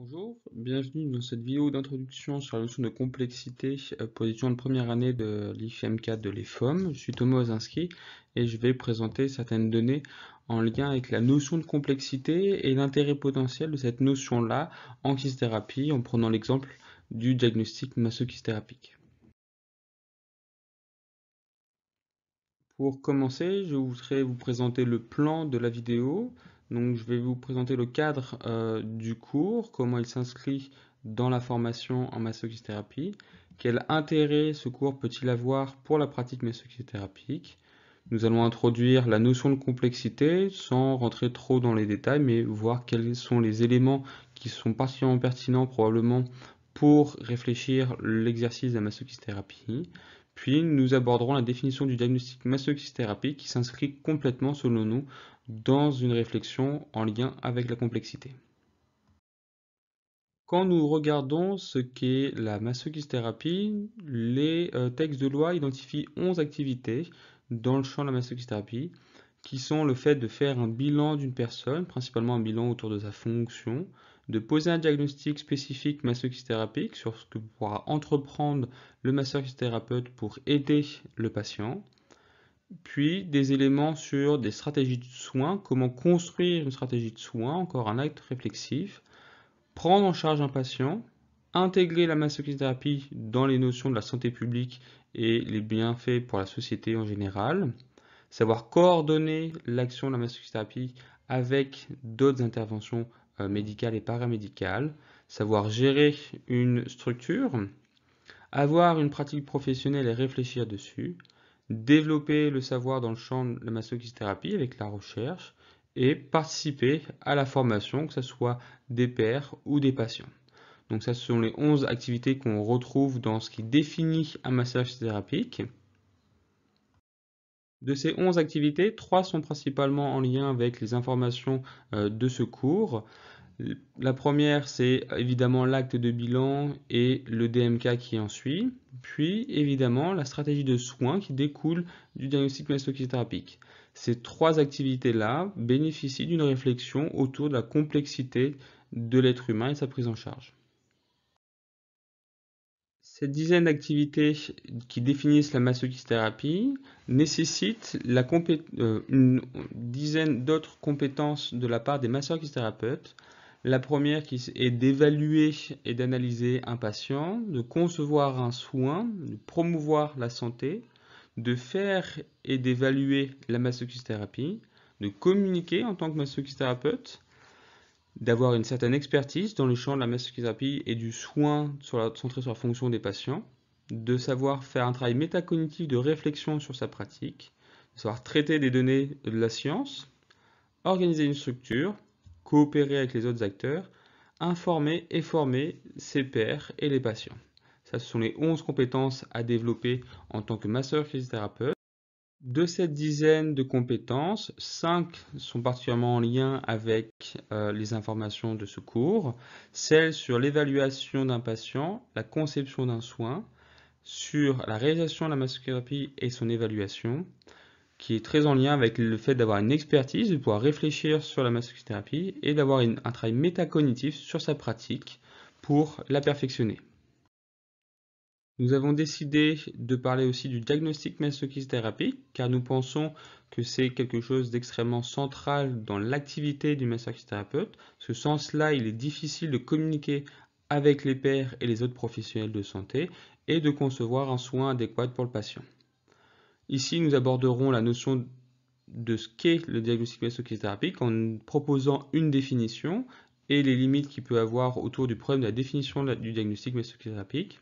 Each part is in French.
Bonjour, bienvenue dans cette vidéo d'introduction sur la notion de complexité euh, position de première année de l'IFM4 de l'EFOM. Je suis Thomas Ozinski et je vais présenter certaines données en lien avec la notion de complexité et l'intérêt potentiel de cette notion-là en kystérapie en prenant l'exemple du diagnostic masso Pour commencer, je voudrais vous présenter le plan de la vidéo. Donc, je vais vous présenter le cadre euh, du cours, comment il s'inscrit dans la formation en massothérapie, quel intérêt ce cours peut-il avoir pour la pratique masochistérapique. Nous allons introduire la notion de complexité sans rentrer trop dans les détails, mais voir quels sont les éléments qui sont particulièrement pertinents probablement pour réfléchir l'exercice de la masochistérapie. Puis nous aborderons la définition du diagnostic massothérapie, qui s'inscrit complètement selon nous dans une réflexion en lien avec la complexité. Quand nous regardons ce qu'est la masochistérapie, les euh, textes de loi identifient 11 activités dans le champ de la masochistérapie, qui sont le fait de faire un bilan d'une personne, principalement un bilan autour de sa fonction, de poser un diagnostic spécifique masochistérapique sur ce que pourra entreprendre le masseur pour aider le patient, puis des éléments sur des stratégies de soins, comment construire une stratégie de soins, encore un acte réflexif, prendre en charge un patient, intégrer la mastocytothérapie dans les notions de la santé publique et les bienfaits pour la société en général, savoir coordonner l'action de la mastocytothérapie avec d'autres interventions euh, médicales et paramédicales, savoir gérer une structure, avoir une pratique professionnelle et réfléchir dessus, développer le savoir dans le champ de la massage-thérapie avec la recherche et participer à la formation, que ce soit des pairs ou des patients. Donc ça, ce sont les 11 activités qu'on retrouve dans ce qui définit un massage thérapique. De ces 11 activités, 3 sont principalement en lien avec les informations euh, de ce cours. La première, c'est évidemment l'acte de bilan et le DMK qui en suit, puis évidemment la stratégie de soins qui découle du diagnostic mastocytothérapique. Ces trois activités-là bénéficient d'une réflexion autour de la complexité de l'être humain et de sa prise en charge. Cette dizaine d'activités qui définissent la mastocytothérapie nécessitent euh, une dizaine d'autres compétences de la part des mastocytothérapeutes, la première qui est d'évaluer et d'analyser un patient, de concevoir un soin, de promouvoir la santé, de faire et d'évaluer la mastocytothérapie, de communiquer en tant que mastocytothérapeute, d'avoir une certaine expertise dans le champ de la mastocytothérapie et du soin centré sur la fonction des patients, de savoir faire un travail métacognitif de réflexion sur sa pratique, de savoir traiter des données de la science, organiser une structure, coopérer avec les autres acteurs, informer et former ses pairs et les patients. ce sont les 11 compétences à développer en tant que masseur physiothérapeute. De cette dizaine de compétences, 5 sont particulièrement en lien avec euh, les informations de ce cours, celles sur l'évaluation d'un patient, la conception d'un soin, sur la réalisation de la massothérapie et son évaluation, qui est très en lien avec le fait d'avoir une expertise, de pouvoir réfléchir sur la massothérapie et d'avoir un travail métacognitif sur sa pratique pour la perfectionner. Nous avons décidé de parler aussi du diagnostic massothérapie car nous pensons que c'est quelque chose d'extrêmement central dans l'activité du massothérapeute. Ce sens-là, il est difficile de communiquer avec les pairs et les autres professionnels de santé et de concevoir un soin adéquat pour le patient. Ici, nous aborderons la notion de ce qu'est le diagnostic mastocytothérapeutique en proposant une définition et les limites qu'il peut avoir autour du problème de la définition du diagnostic mastocytothérapeutique.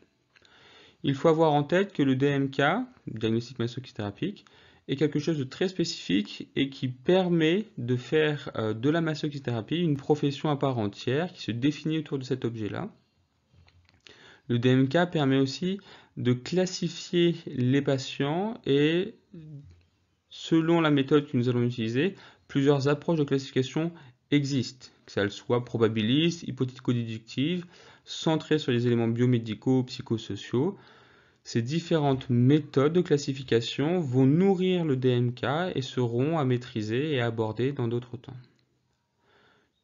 Il faut avoir en tête que le DMK, le diagnostic mastocytothérapeutique, est quelque chose de très spécifique et qui permet de faire euh, de la mastocytothérapie une profession à part entière qui se définit autour de cet objet-là. Le DMK permet aussi de classifier les patients et selon la méthode que nous allons utiliser, plusieurs approches de classification existent, que ce soit probabiliste, hypothético-déductive, centrée sur les éléments biomédicaux, psychosociaux. Ces différentes méthodes de classification vont nourrir le DMK et seront à maîtriser et à aborder dans d'autres temps.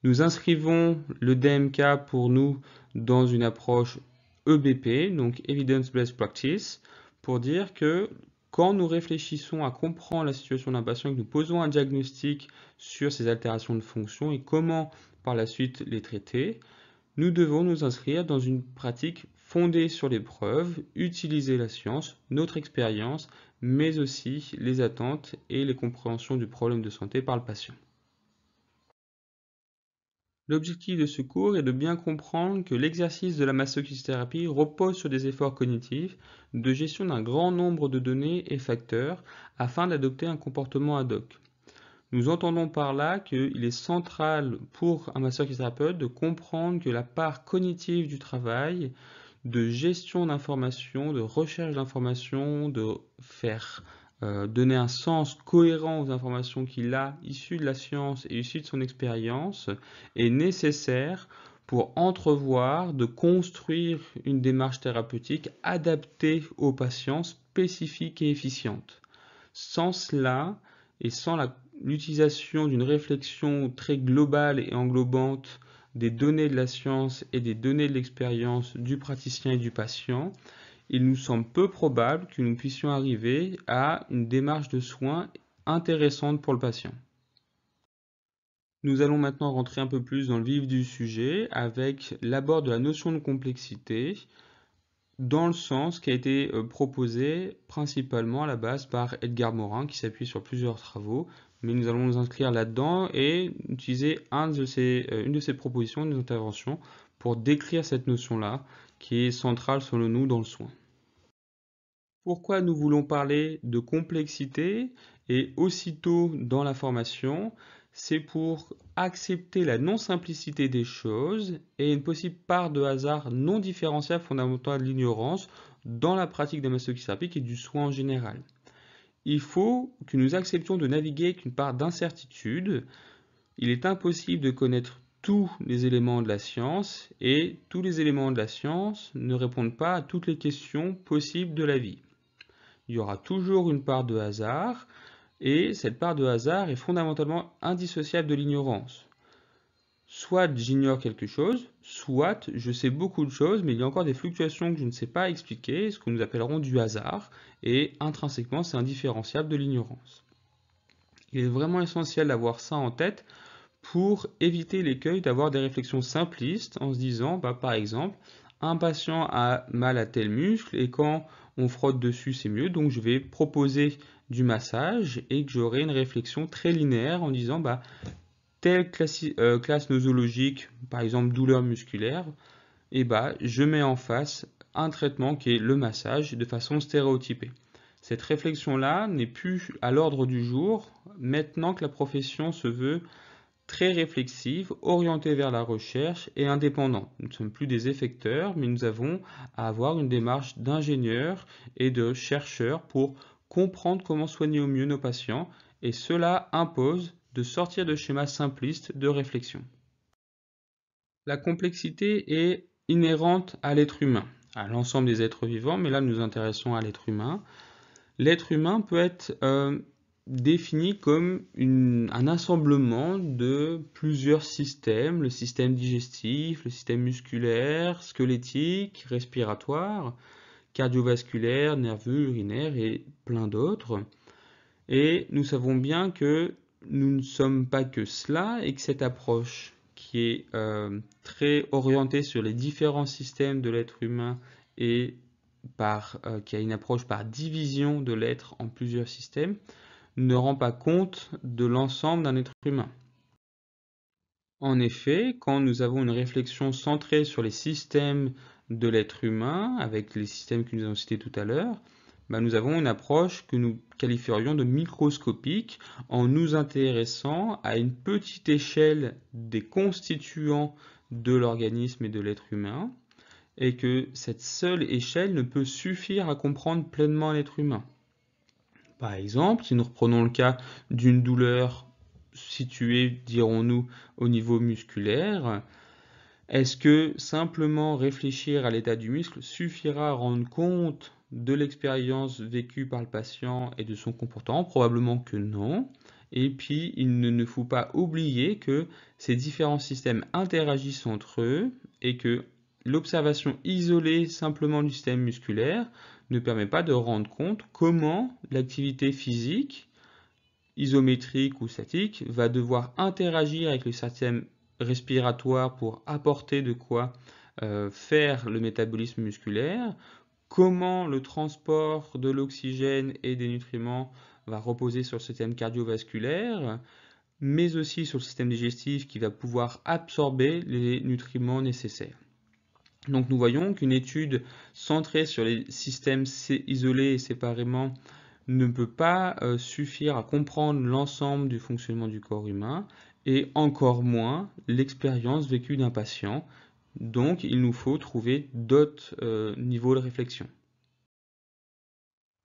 Nous inscrivons le DMK pour nous dans une approche EBP, donc Evidence-Based Practice, pour dire que quand nous réfléchissons à comprendre la situation d'un patient et que nous posons un diagnostic sur ces altérations de fonction et comment par la suite les traiter, nous devons nous inscrire dans une pratique fondée sur les preuves, utiliser la science, notre expérience, mais aussi les attentes et les compréhensions du problème de santé par le patient. L'objectif de ce cours est de bien comprendre que l'exercice de la mastocytothérapie repose sur des efforts cognitifs de gestion d'un grand nombre de données et facteurs afin d'adopter un comportement ad hoc. Nous entendons par là qu'il est central pour un mastocytothérapeute de comprendre que la part cognitive du travail de gestion d'informations, de recherche d'informations, de faire euh, donner un sens cohérent aux informations qu'il a issues de la science et issues de son expérience est nécessaire pour entrevoir de construire une démarche thérapeutique adaptée aux patients, spécifique et efficiente. Sans cela, et sans l'utilisation d'une réflexion très globale et englobante des données de la science et des données de l'expérience du praticien et du patient, il nous semble peu probable que nous puissions arriver à une démarche de soins intéressante pour le patient. Nous allons maintenant rentrer un peu plus dans le vif du sujet avec l'abord de la notion de complexité dans le sens qui a été euh, proposé principalement à la base par Edgar Morin qui s'appuie sur plusieurs travaux, mais nous allons nous inscrire là-dedans et utiliser euh, une de ces, une de ses propositions, une des interventions pour décrire cette notion-là qui est centrale selon nous dans le soin. Pourquoi nous voulons parler de complexité et aussitôt dans la formation C'est pour accepter la non-simplicité des choses et une possible part de hasard non différenciable fondamentale de l'ignorance dans la pratique d'un la et du soin en général. Il faut que nous acceptions de naviguer avec une part d'incertitude. Il est impossible de connaître tous les éléments de la science et tous les éléments de la science ne répondent pas à toutes les questions possibles de la vie il y aura toujours une part de hasard, et cette part de hasard est fondamentalement indissociable de l'ignorance. Soit j'ignore quelque chose, soit je sais beaucoup de choses, mais il y a encore des fluctuations que je ne sais pas expliquer, ce que nous appellerons du hasard, et intrinsèquement c'est indifférenciable de l'ignorance. Il est vraiment essentiel d'avoir ça en tête pour éviter l'écueil d'avoir des réflexions simplistes en se disant, bah, par exemple, un patient a mal à tel muscle et quand on frotte dessus, c'est mieux. Donc je vais proposer du massage et que j'aurai une réflexion très linéaire en disant bah, telle classe, euh, classe nosologique, par exemple douleur musculaire, et eh bah, je mets en face un traitement qui est le massage de façon stéréotypée. Cette réflexion-là n'est plus à l'ordre du jour maintenant que la profession se veut très réflexive, orientée vers la recherche et indépendante. Nous ne sommes plus des effecteurs, mais nous avons à avoir une démarche d'ingénieurs et de chercheurs pour comprendre comment soigner au mieux nos patients, et cela impose de sortir de schémas simplistes de réflexion. La complexité est inhérente à l'être humain, à l'ensemble des êtres vivants, mais là nous nous intéressons à l'être humain. L'être humain peut être euh, défini comme un assemblement de plusieurs systèmes, le système digestif, le système musculaire, squelettique, respiratoire, cardiovasculaire, nerveux, urinaire et plein d'autres. Et nous savons bien que nous ne sommes pas que cela et que cette approche qui est euh, très orientée sur les différents systèmes de l'être humain et euh, qui a une approche par division de l'être en plusieurs systèmes, ne rend pas compte de l'ensemble d'un être humain. En effet, quand nous avons une réflexion centrée sur les systèmes de l'être humain, avec les systèmes que nous avons cités tout à l'heure, ben, nous avons une approche que nous qualifierions de microscopique en nous intéressant à une petite échelle des constituants de l'organisme et de l'être humain, et que cette seule échelle ne peut suffire à comprendre pleinement l'être humain. Par exemple, si nous reprenons le cas d'une douleur située, dirons-nous, au niveau musculaire, est-ce que simplement réfléchir à l'état du muscle suffira à rendre compte de l'expérience vécue par le patient et de son comportement Probablement que non. Et puis, il ne, faut pas oublier que ces différents systèmes interagissent entre eux et que, l'observation isolée simplement du système musculaire ne permet pas de rendre compte comment l'activité physique, isométrique ou statique, va devoir interagir avec le système respiratoire pour apporter de quoi euh, faire le métabolisme musculaire, comment le transport de l'oxygène et des nutriments va reposer sur le système cardiovasculaire, mais aussi sur le système digestif qui va pouvoir absorber les nutriments nécessaires. Donc nous voyons qu'une étude centrée sur les systèmes isolés et séparément ne peut pas euh, suffire à comprendre l'ensemble du fonctionnement du corps humain et encore moins l'expérience vécue d'un patient. Donc il nous faut trouver d'autres euh, niveaux de réflexion.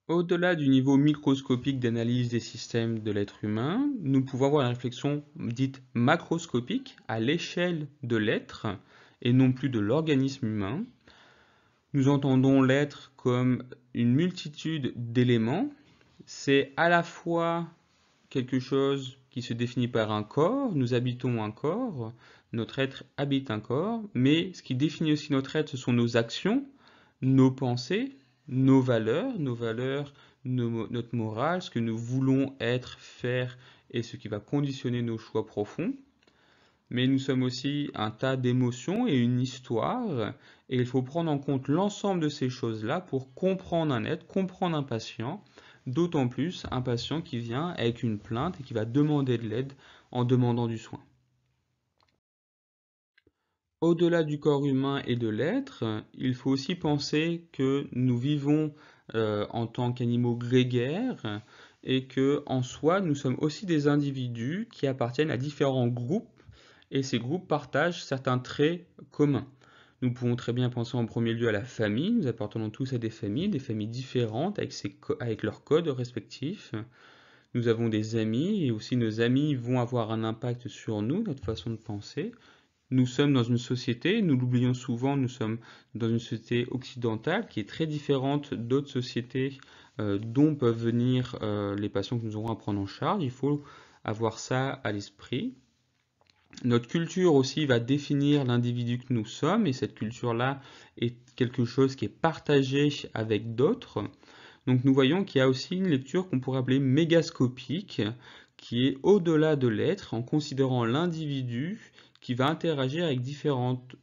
Au-delà du niveau microscopique d'analyse des systèmes de l'être humain, nous pouvons avoir une réflexion dite macroscopique à l'échelle de l'être et non plus de l'organisme humain. Nous entendons l'être comme une multitude d'éléments. C'est à la fois quelque chose qui se définit par un corps, nous habitons un corps, notre être habite un corps, mais ce qui définit aussi notre être, ce sont nos actions, nos pensées, nos valeurs, nos valeurs, notre morale, ce que nous voulons être, faire et ce qui va conditionner nos choix profonds mais nous sommes aussi un tas d'émotions et une histoire, et il faut prendre en compte l'ensemble de ces choses-là pour comprendre un être, comprendre un patient, d'autant plus un patient qui vient avec une plainte et qui va demander de l'aide en demandant du soin. Au-delà du corps humain et de l'être, il faut aussi penser que nous vivons euh, en tant qu'animaux grégaires et que en soi nous sommes aussi des individus qui appartiennent à différents groupes et ces groupes partagent certains traits communs. Nous pouvons très bien penser en premier lieu à la famille, nous appartenons tous à des familles, des familles différentes avec, leurs codes respectifs. Nous avons des amis et aussi nos amis vont avoir un impact sur nous, notre façon de penser. Nous sommes dans une société, nous l'oublions souvent, nous sommes dans une société occidentale qui est très différente d'autres sociétés euh, dont peuvent venir euh, les patients que nous aurons à prendre en charge. Il faut avoir ça à l'esprit. Notre culture aussi va définir l'individu que nous sommes et cette culture-là est quelque chose qui est partagé avec d'autres. Donc nous voyons qu'il y a aussi une lecture qu'on pourrait appeler mégascopique qui est au-delà de l'être en considérant l'individu qui va interagir avec différentes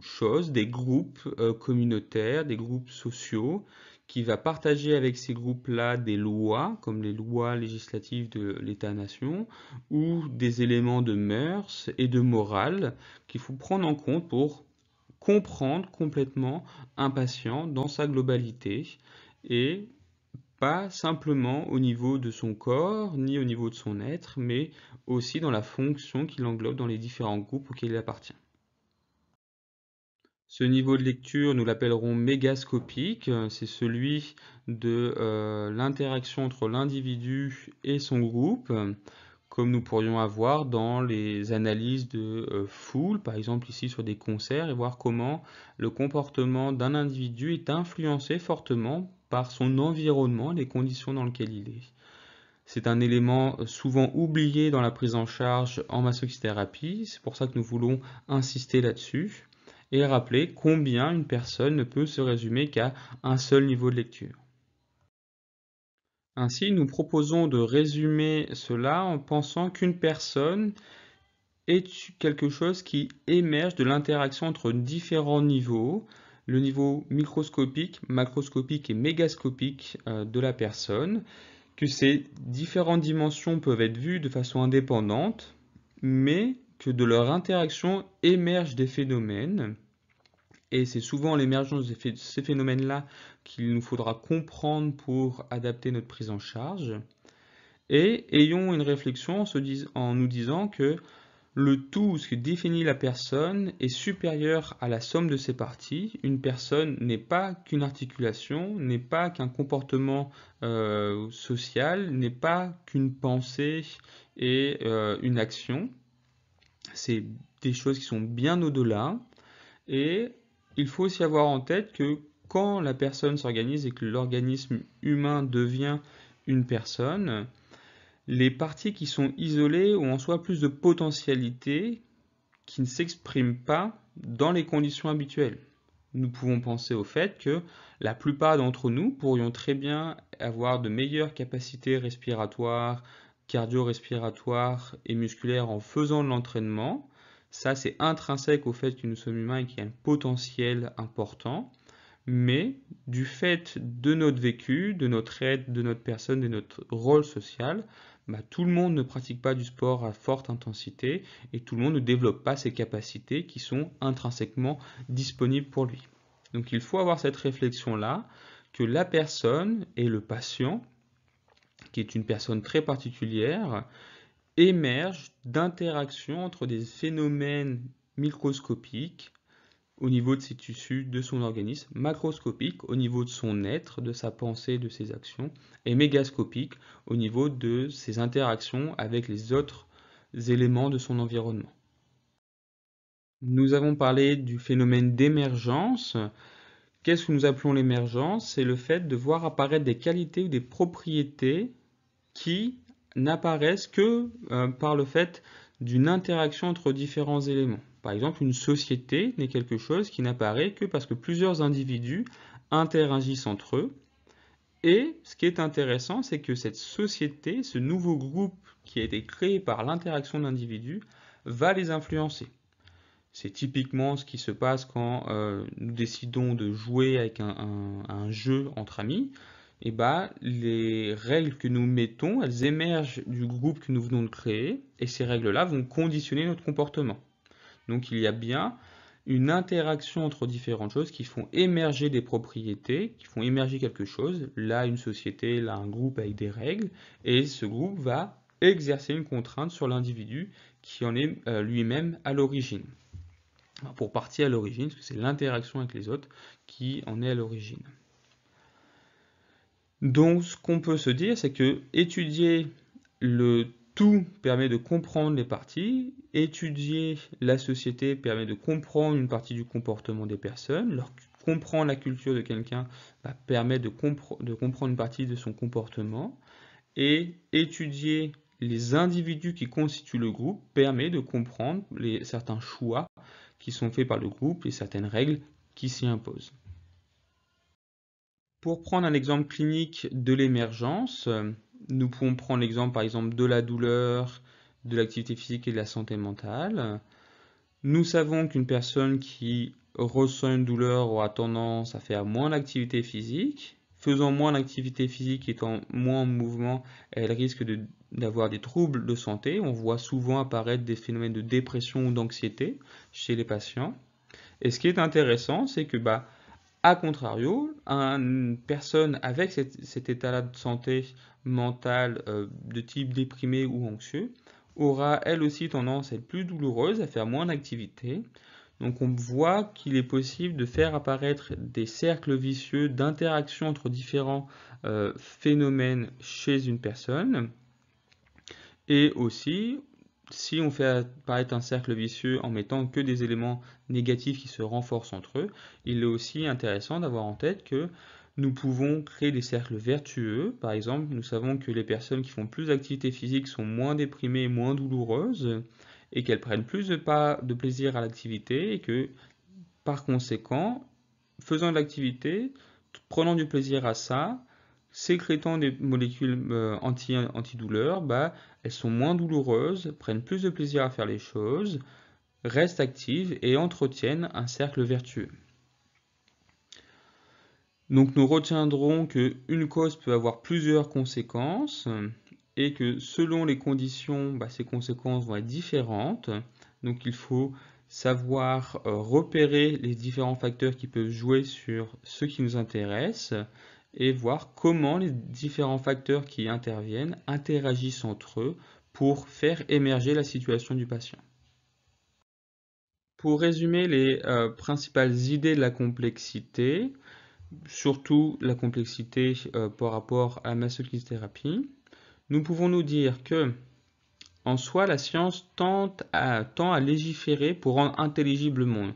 choses, des groupes euh, communautaires, des groupes sociaux qui va partager avec ces groupes-là des lois, comme les lois législatives de l'État-nation, ou des éléments de mœurs et de morale qu'il faut prendre en compte pour comprendre complètement un patient dans sa globalité et pas simplement au niveau de son corps ni au niveau de son être, mais aussi dans la fonction qu'il englobe dans les différents groupes auxquels il appartient. Ce niveau de lecture, nous l'appellerons mégascopique. C'est celui de euh, l'interaction entre l'individu et son groupe, comme nous pourrions avoir dans les analyses de euh, foule, par exemple ici sur des concerts, et voir comment le comportement d'un individu est influencé fortement par son environnement, les conditions dans lesquelles il est. C'est un élément souvent oublié dans la prise en charge en massothérapie, c'est pour ça que nous voulons insister là-dessus et rappeler combien une personne ne peut se résumer qu'à un seul niveau de lecture. Ainsi, nous proposons de résumer cela en pensant qu'une personne est quelque chose qui émerge de l'interaction entre différents niveaux, le niveau microscopique, macroscopique et mégascopique euh, de la personne, que ces différentes dimensions peuvent être vues de façon indépendante, mais que de leur interaction émergent des phénomènes. Et c'est souvent l'émergence de ces phénomènes-là qu'il nous faudra comprendre pour adapter notre prise en charge. Et ayons une réflexion en, se en nous disant que le tout, ce qui définit la personne, est supérieur à la somme de ses parties. Une personne n'est pas qu'une articulation, n'est pas qu'un comportement euh, social, n'est pas qu'une pensée et euh, une action. C'est des choses qui sont bien au-delà. Et il faut aussi avoir en tête que quand la personne s'organise et que l'organisme humain devient une personne, les parties qui sont isolées ont en soi plus de potentialités qui ne s'expriment pas dans les conditions habituelles. Nous pouvons penser au fait que la plupart d'entre nous pourrions très bien avoir de meilleures capacités respiratoires, cardio-respiratoire et musculaire en faisant de l'entraînement. Ça, c'est intrinsèque au fait que nous sommes humains et qu'il y a un potentiel important. Mais du fait de notre vécu, de notre aide, de notre personne, de notre rôle social, bah, tout le monde ne pratique pas du sport à forte intensité et tout le monde ne développe pas ses capacités qui sont intrinsèquement disponibles pour lui. Donc il faut avoir cette réflexion-là que la personne et le patient qui est une personne très particulière, émerge d'interactions entre des phénomènes microscopiques au niveau de ses tissus, de son organisme, macroscopiques au niveau de son être, de sa pensée, de ses actions, et mégascopiques au niveau de ses interactions avec les autres éléments de son environnement. Nous avons parlé du phénomène d'émergence. Qu'est-ce que nous appelons l'émergence C'est le fait de voir apparaître des qualités ou des propriétés qui n'apparaissent que euh, par le fait d'une interaction entre différents éléments. Par exemple, une société n'est quelque chose qui n'apparaît que parce que plusieurs individus interagissent entre eux. Et ce qui est intéressant, c'est que cette société, ce nouveau groupe qui a été créé par l'interaction d'individus, va les influencer. C'est typiquement ce qui se passe quand euh, nous décidons de jouer avec un jeu entre amis eh ben, les règles que nous mettons, elles émergent du groupe que nous venons de créer, et ces règles-là vont conditionner notre comportement. Donc il y a bien une interaction entre différentes choses qui font émerger des propriétés, qui font émerger quelque chose, là une société, là un groupe avec des règles, et ce groupe va exercer une contrainte sur l'individu qui en est euh, lui-même à l'origine. Pour partie à l'origine, parce que c'est l'interaction avec les autres qui en est à l'origine. Donc ce qu'on peut se dire, c'est que étudier le tout permet de comprendre les parties, étudier la société permet de comprendre une partie du comportement des personnes, leur comprendre la culture de quelqu'un bah, permet de, de comprendre une partie de son comportement, et étudier les individus qui constituent le groupe permet de comprendre les, certains choix qui sont faits par le groupe et certaines règles qui s'y imposent. Pour prendre un exemple clinique de l'émergence, nous pouvons prendre l'exemple par exemple de la douleur, de l'activité physique et de la santé mentale. Nous savons qu'une personne qui ressent une douleur aura tendance à faire moins d'activité physique. Faisant moins d'activité physique, et étant moins en mouvement, elle risque d'avoir des troubles de santé. On voit souvent apparaître des phénomènes de dépression ou d'anxiété chez les patients. Et ce qui est intéressant, c'est que bah, a contrario, une personne avec cet, état-là de santé mentale euh, de type déprimé ou anxieux aura elle aussi tendance à être plus douloureuse, à faire moins d'activité. Donc on voit qu'il est possible de faire apparaître des cercles vicieux d'interaction entre différents euh, phénomènes chez une personne. Et aussi, si on fait apparaître un cercle vicieux en mettant que des éléments négatifs qui se renforcent entre eux, il est aussi intéressant d'avoir en tête que nous pouvons créer des cercles vertueux. Par exemple, nous savons que les personnes qui font plus d'activité physique sont moins déprimées, moins douloureuses, et qu'elles prennent plus de, de plaisir à l'activité, et que par conséquent, faisant de l'activité, prenant du plaisir à ça, sécrétant des molécules euh, anti, antidouleurs, bah, elles sont moins douloureuses, prennent plus de plaisir à faire les choses, restent actives et entretiennent un cercle vertueux. Donc nous retiendrons qu'une cause peut avoir plusieurs conséquences et que selon les conditions, bah, ces conséquences vont être différentes. Donc il faut savoir euh, repérer les différents facteurs qui peuvent jouer sur ce qui nous intéresse et voir comment les différents facteurs qui interviennent interagissent entre eux pour faire émerger la situation du patient. Pour résumer les euh, principales idées de la complexité, surtout la complexité euh, par rapport à la masochistérapie, nous pouvons nous dire que en soi, la science tente tend à légiférer pour rendre intelligible le monde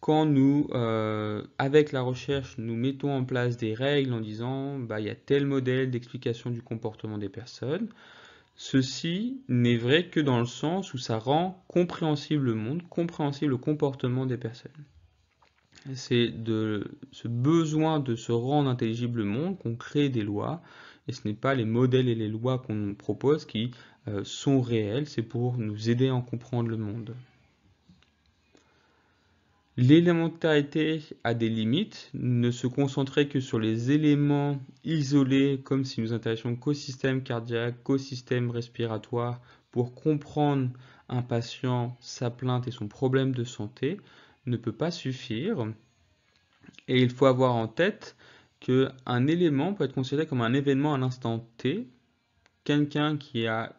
quand nous, euh, avec la recherche, nous mettons en place des règles en disant bah, il y a tel modèle d'explication du comportement des personnes, ceci n'est vrai que dans le sens où ça rend compréhensible le monde, compréhensible le comportement des personnes. C'est de ce besoin de se rendre intelligible le monde qu'on crée des lois, et ce n'est pas les modèles et les lois qu'on propose qui euh, sont réels, c'est pour nous aider à en comprendre le monde. L'élémentarité a des limites, ne se concentrer que sur les éléments isolés comme si nous intéressions qu'au système cardiaque, qu'au système respiratoire pour comprendre un patient, sa plainte et son problème de santé ne peut pas suffire. Et il faut avoir en tête qu'un élément peut être considéré comme un événement à l'instant T. Quelqu'un qui a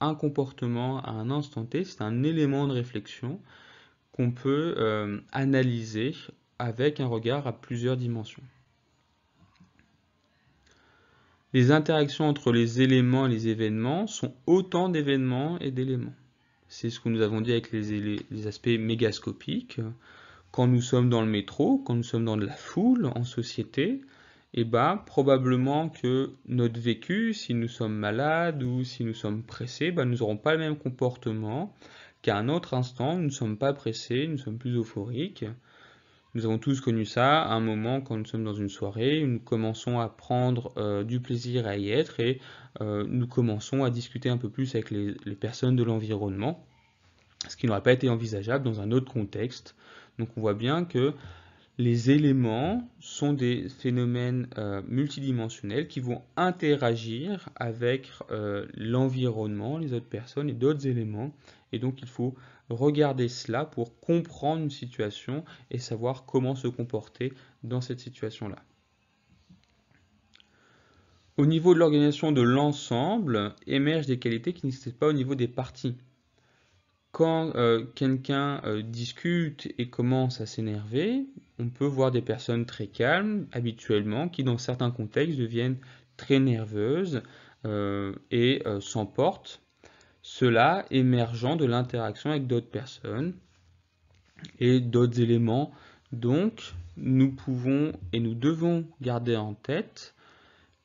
un comportement à un instant T, c'est un élément de réflexion qu'on peut euh, analyser avec un regard à plusieurs dimensions. Les interactions entre les éléments et les événements sont autant d'événements et d'éléments. C'est ce que nous avons dit avec les, aspects mégascopiques. Quand nous sommes dans le métro, quand nous sommes dans de la foule, en société, eh ben, probablement que notre vécu, si nous sommes malades ou si nous sommes pressés, ben, nous n'aurons pas le même comportement, qu'à un autre instant, nous ne sommes pas pressés, nous sommes plus euphoriques. Nous avons tous connu ça, à un moment quand nous sommes dans une soirée, nous commençons à prendre euh, du plaisir à y être et euh, nous commençons à discuter un peu plus avec les, personnes de l'environnement, ce qui n'aurait pas été envisageable dans un autre contexte. Donc on voit bien que les éléments sont des phénomènes euh, multidimensionnels qui vont interagir avec l'environnement, les autres personnes et d'autres éléments et donc il faut regarder cela pour comprendre une situation et savoir comment se comporter dans cette situation-là. Au niveau de l'organisation de l'ensemble, émergent des qualités qui n'existent pas au niveau des parties. Quand euh, quelqu'un euh, discute et commence à s'énerver, on peut voir des personnes très calmes, habituellement, qui dans certains contextes deviennent très nerveuses euh, et s'emportent cela émergeant de l'interaction avec d'autres personnes et d'autres éléments. Donc, nous pouvons et nous devons garder en tête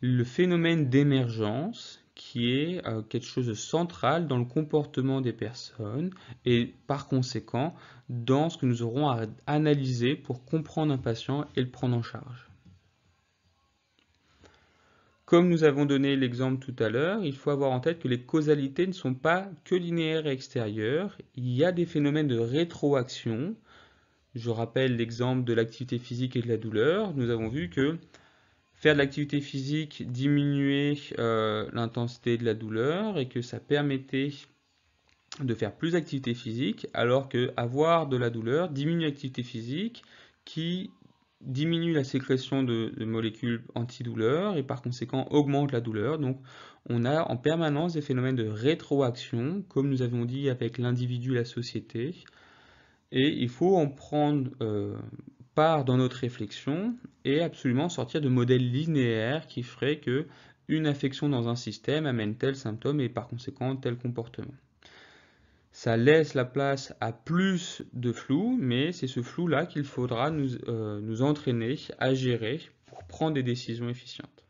le phénomène d'émergence qui est euh, quelque chose de central dans le comportement des personnes et par conséquent dans ce que nous aurons à analyser pour comprendre un patient et le prendre en charge. Comme nous avons donné l'exemple tout à l'heure, il faut avoir en tête que les causalités ne sont pas que linéaires et extérieures. Il y a des phénomènes de rétroaction. Je rappelle l'exemple de l'activité physique et de la douleur. Nous avons vu que faire de l'activité physique diminuait euh, l'intensité de la douleur et que ça permettait de faire plus d'activité physique, alors que avoir de la douleur diminue l'activité physique qui diminue la sécrétion de, molécules molécules antidouleurs et par conséquent augmente la douleur. Donc on a en permanence des phénomènes de rétroaction, comme nous avons dit avec l'individu, et la société. Et il faut en prendre euh, part dans notre réflexion et absolument sortir de modèles linéaires qui feraient que une affection dans un système amène tel symptôme et par conséquent tel comportement. Ça laisse la place à plus de flou, mais c'est ce flou-là qu'il faudra nous, euh, nous entraîner à gérer pour prendre des décisions efficientes.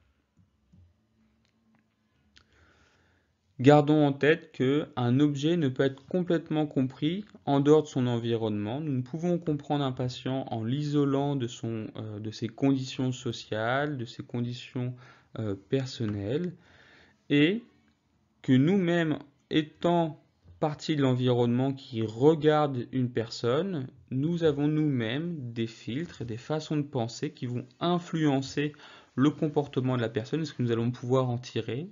Gardons en tête qu'un objet ne peut être complètement compris en dehors de son environnement. Nous ne pouvons comprendre un patient en l'isolant de, euh, de ses conditions sociales, de ses conditions euh, personnelles, et que nous-mêmes, étant partie de l'environnement qui regarde une personne, nous avons nous-mêmes des filtres, des façons de penser qui vont influencer le comportement de la personne et ce que nous allons pouvoir en tirer.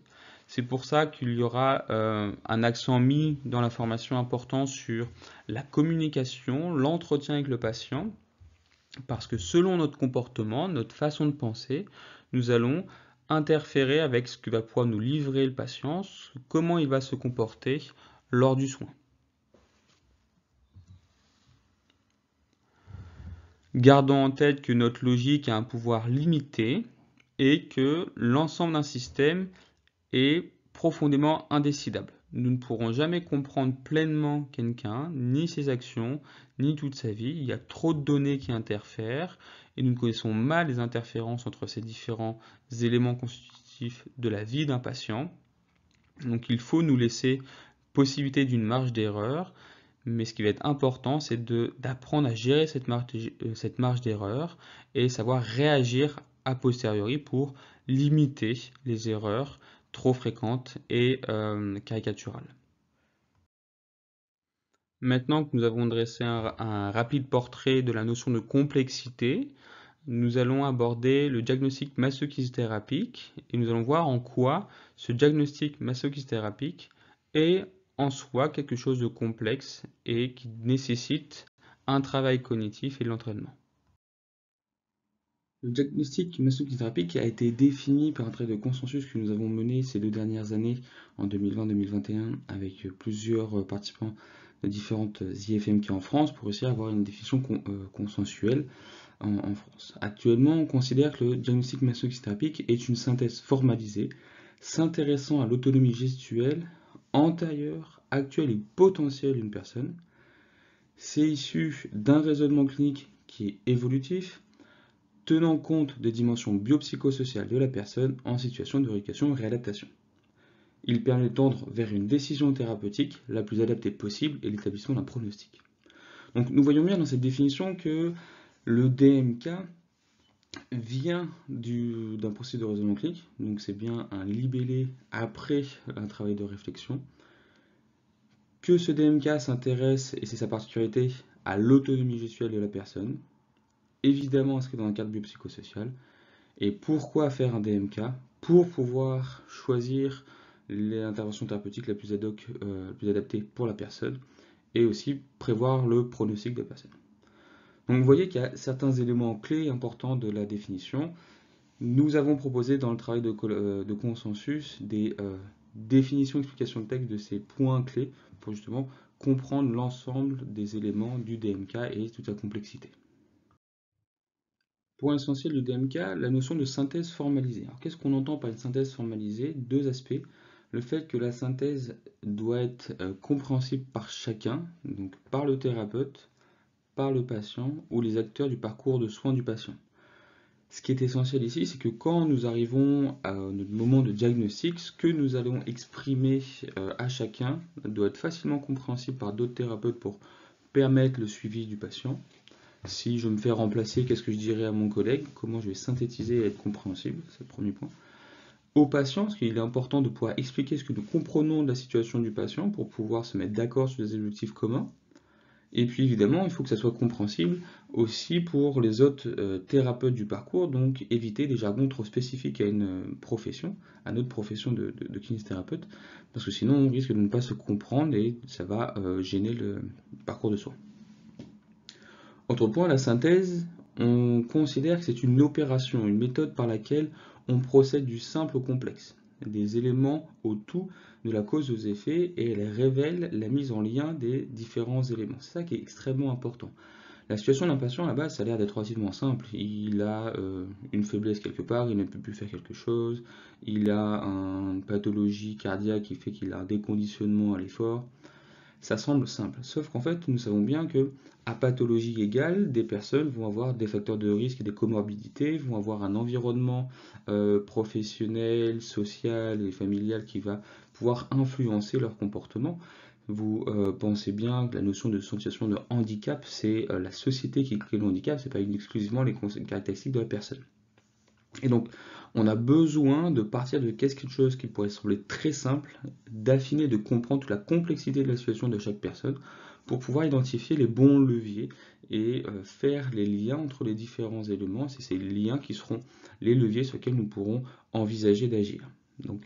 C'est pour ça qu'il y aura euh, un accent mis dans la formation important sur la communication, l'entretien avec le patient, parce que selon notre comportement, notre façon de penser, nous allons interférer avec ce que va pouvoir nous livrer le patient, comment il va se comporter lors du soin. Gardons en tête que notre logique a un pouvoir limité et que l'ensemble d'un système est profondément indécidable. Nous ne pourrons jamais comprendre pleinement quelqu'un, ni ses actions, ni toute sa vie. Il y a trop de données qui interfèrent et nous connaissons mal les interférences entre ces différents éléments constitutifs de la vie d'un patient. Donc il faut nous laisser possibilité d'une marge d'erreur, mais ce qui va être important, c'est d'apprendre à gérer cette marge, euh, cette marge d'erreur et savoir réagir a posteriori pour limiter les erreurs trop fréquentes et euh, caricaturales. Maintenant que nous avons dressé un, rapide portrait de la notion de complexité, nous allons aborder le diagnostic masochisthérapique et nous allons voir en quoi ce diagnostic masochisthérapique est en soi quelque chose de complexe et qui nécessite un travail cognitif et de l'entraînement. Le diagnostic masochythérapique a été défini par un trait de consensus que nous avons mené ces deux dernières années, en 2020-2021, avec plusieurs participants de différentes qui en France pour essayer d'avoir une définition euh, consensuelle en, France. Actuellement, on considère que le diagnostic masochythérapique est une synthèse formalisée s'intéressant à l'autonomie gestuelle, antérieure, actuelle et potentiel d'une personne. C'est issu d'un raisonnement clinique qui est évolutif, tenant compte des dimensions biopsychosociales de la personne en situation de rééducation-réadaptation. Il permet tendre vers une décision thérapeutique la plus adaptée possible et l'établissement d'un pronostic. Donc nous voyons bien dans cette définition que le DMK vient d'un processus de raisonnement clinique, donc c'est bien un libellé après un travail de réflexion. Que ce DMK s'intéresse, et c'est sa particularité, à l'autonomie gestuelle de la personne, évidemment inscrit dans un cadre biopsychosocial. Et pourquoi faire un DMK Pour pouvoir choisir l'intervention thérapeutique la plus, euh, la plus adaptée pour la personne, et aussi prévoir le pronostic de la personne. Donc vous voyez qu'il y a certains éléments clés importants de la définition. Nous avons proposé dans le travail de, euh, consensus des euh, définitions, explications de texte de ces points clés pour justement comprendre l'ensemble des éléments du DMK et toute sa complexité. Point essentiel du DMK, la notion de synthèse formalisée. Alors Qu'est-ce qu'on entend par une synthèse formalisée Deux aspects. Le fait que la synthèse doit être euh, compréhensible par chacun, donc par le thérapeute, par le patient ou les acteurs du parcours de soins du patient. Ce qui est essentiel ici, c'est que quand nous arrivons à notre moment de diagnostic, ce que nous allons exprimer euh, à chacun doit être facilement compréhensible par d'autres thérapeutes pour permettre le suivi du patient. Si je me fais remplacer, qu'est-ce que je dirais à mon collègue Comment je vais synthétiser et être compréhensible C'est le premier point. Au patient, ce qu'il est important de pouvoir expliquer ce que nous comprenons de la situation du patient pour pouvoir se mettre d'accord sur des objectifs communs. Et puis évidemment, il faut que ça soit compréhensible aussi pour les autres euh, thérapeutes du parcours, donc éviter des jargons trop spécifiques à une euh, profession, à notre profession de, de, kinésithérapeute, parce que sinon on risque de ne pas se comprendre et ça va euh, gêner le parcours de soins. Autre point, la synthèse, on considère que c'est une opération, une méthode par laquelle on procède du simple au complexe des éléments au tout de la cause aux effets et elle révèle la mise en lien des différents éléments. C'est ça qui est extrêmement important. La situation d'un patient, à la base, ça a l'air d'être relativement simple. Il a euh, une faiblesse quelque part, il ne peut plus faire quelque chose, il a une pathologie cardiaque qui fait qu'il a un déconditionnement à l'effort, ça semble simple, sauf qu'en fait, nous savons bien que à pathologie égale, des personnes vont avoir des facteurs de risque et des comorbidités, vont avoir un environnement euh, professionnel, social et familial qui va pouvoir influencer leur comportement. Vous euh, pensez bien que la notion de sensation de handicap, c'est euh, la société qui crée le handicap, c'est pas exclusivement les caractéristiques de la personne. Et donc, on a besoin de partir de quelque chose qui pourrait sembler très simple, d'affiner, de comprendre toute la complexité de la situation de chaque personne pour pouvoir identifier les bons leviers et euh, faire les liens entre les différents éléments. C'est ces liens qui seront les leviers sur lesquels nous pourrons envisager d'agir. Donc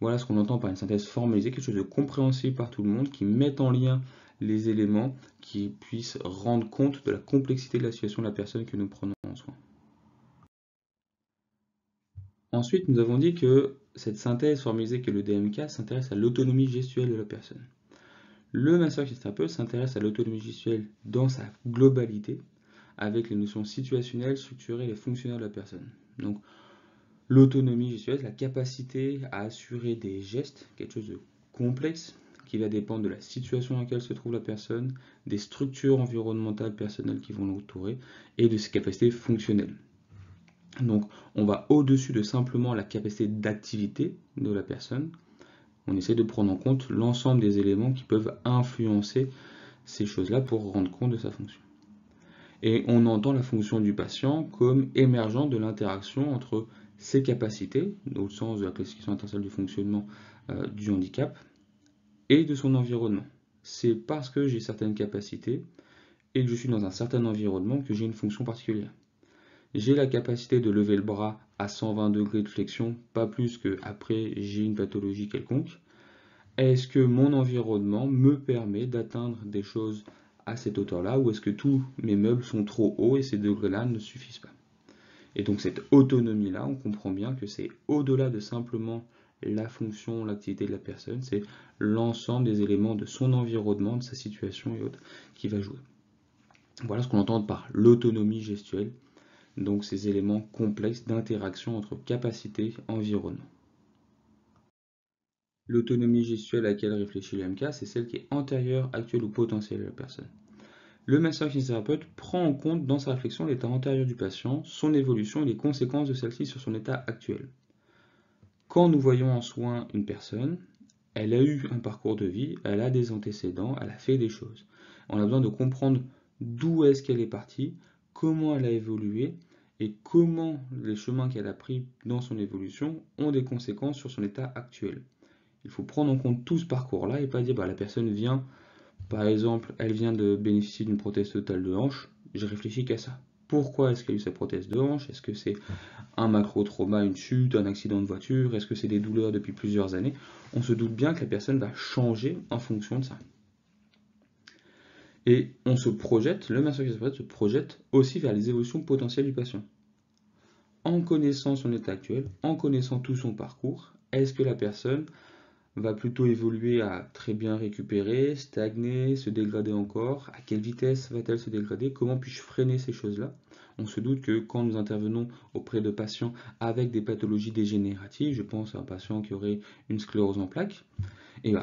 voilà ce qu'on entend par une synthèse formalisée, quelque chose de compréhensible par tout le monde, qui met en lien les éléments, qui puissent rendre compte de la complexité de la situation de la personne que nous prenons en soin. Ensuite, nous avons dit que cette synthèse formalisée que le DMK s'intéresse à l'autonomie gestuelle de la personne. Le un peu s'intéresse à l'autonomie gestuelle dans sa globalité, avec les notions situationnelles, structurelles et fonctionnelles de la personne. Donc, l'autonomie gestuelle, la capacité à assurer des gestes, quelque chose de complexe, qui va dépendre de la situation dans laquelle se trouve la personne, des structures environnementales personnelles qui vont l'entourer et de ses capacités fonctionnelles. Donc on va au-dessus de simplement la capacité d'activité de la personne. On essaie de prendre en compte l'ensemble des éléments qui peuvent influencer ces choses-là pour rendre compte de sa fonction. Et on entend la fonction du patient comme émergent de l'interaction entre ses capacités, au sens de la classification internationale du fonctionnement euh, du handicap, et de son environnement. C'est parce que j'ai certaines capacités et que je suis dans un certain environnement que j'ai une fonction particulière j'ai la capacité de lever le bras à 120 degrés de flexion, pas plus que après j'ai une pathologie quelconque. Est-ce que mon environnement me permet d'atteindre des choses à cette hauteur-là ou est-ce que tous mes meubles sont trop hauts et ces degrés-là ne suffisent pas Et donc cette autonomie-là, on comprend bien que c'est au-delà de simplement la fonction, l'activité de la personne, c'est l'ensemble des éléments de son environnement, de sa situation et autres qui va jouer. Voilà ce qu'on entend par l'autonomie gestuelle donc ces éléments complexes d'interaction entre capacité et environnement. L'autonomie gestuelle à laquelle réfléchit le MK, c'est celle qui est antérieure, actuelle ou potentielle à la personne. Le masseur kinésithérapeute prend en compte dans sa réflexion l'état antérieur du patient, son évolution et les conséquences de celle-ci sur son état actuel. Quand nous voyons en soin une personne, elle a eu un parcours de vie, elle a des antécédents, elle a fait des choses. On a besoin de comprendre d'où est-ce qu'elle est partie, comment elle a évolué et comment les chemins qu'elle a pris dans son évolution ont des conséquences sur son état actuel. Il faut prendre en compte tout ce parcours-là et pas dire bah, la personne vient, par exemple, elle vient de bénéficier d'une prothèse totale de hanche, j'ai réfléchi qu'à ça. Pourquoi est-ce qu'elle a eu sa prothèse de hanche Est-ce que c'est un macro-trauma, une chute, un accident de voiture Est-ce que c'est des douleurs depuis plusieurs années On se doute bien que la personne va changer en fonction de ça. Et on se projette, le médecin se projette aussi vers les évolutions potentielles du patient. En connaissant son état actuel, en connaissant tout son parcours, est-ce que la personne va plutôt évoluer à très bien récupérer, stagner, se dégrader encore À quelle vitesse va-t-elle se dégrader Comment puis-je freiner ces choses-là on se doute que quand nous intervenons auprès de patients avec des pathologies dégénératives, je pense à un patient qui aurait une sclérose en plaques, et eh bien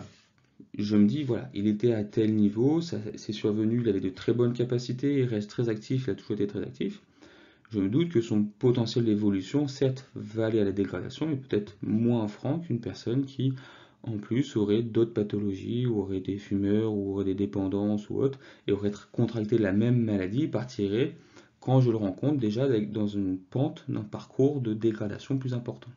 je me dis, voilà, il était à tel niveau, c'est survenu, il avait de très bonnes capacités, il reste très actif, il a toujours été très actif. Je me doute que son potentiel d'évolution, certes, va aller à la dégradation, mais peut-être moins franc qu'une personne qui, en plus, aurait d'autres pathologies, ou aurait des fumeurs, ou aurait des dépendances, ou autre, et aurait contracté la même maladie, partirait, quand je le rencontre, déjà dans une pente dans un parcours de dégradation plus important.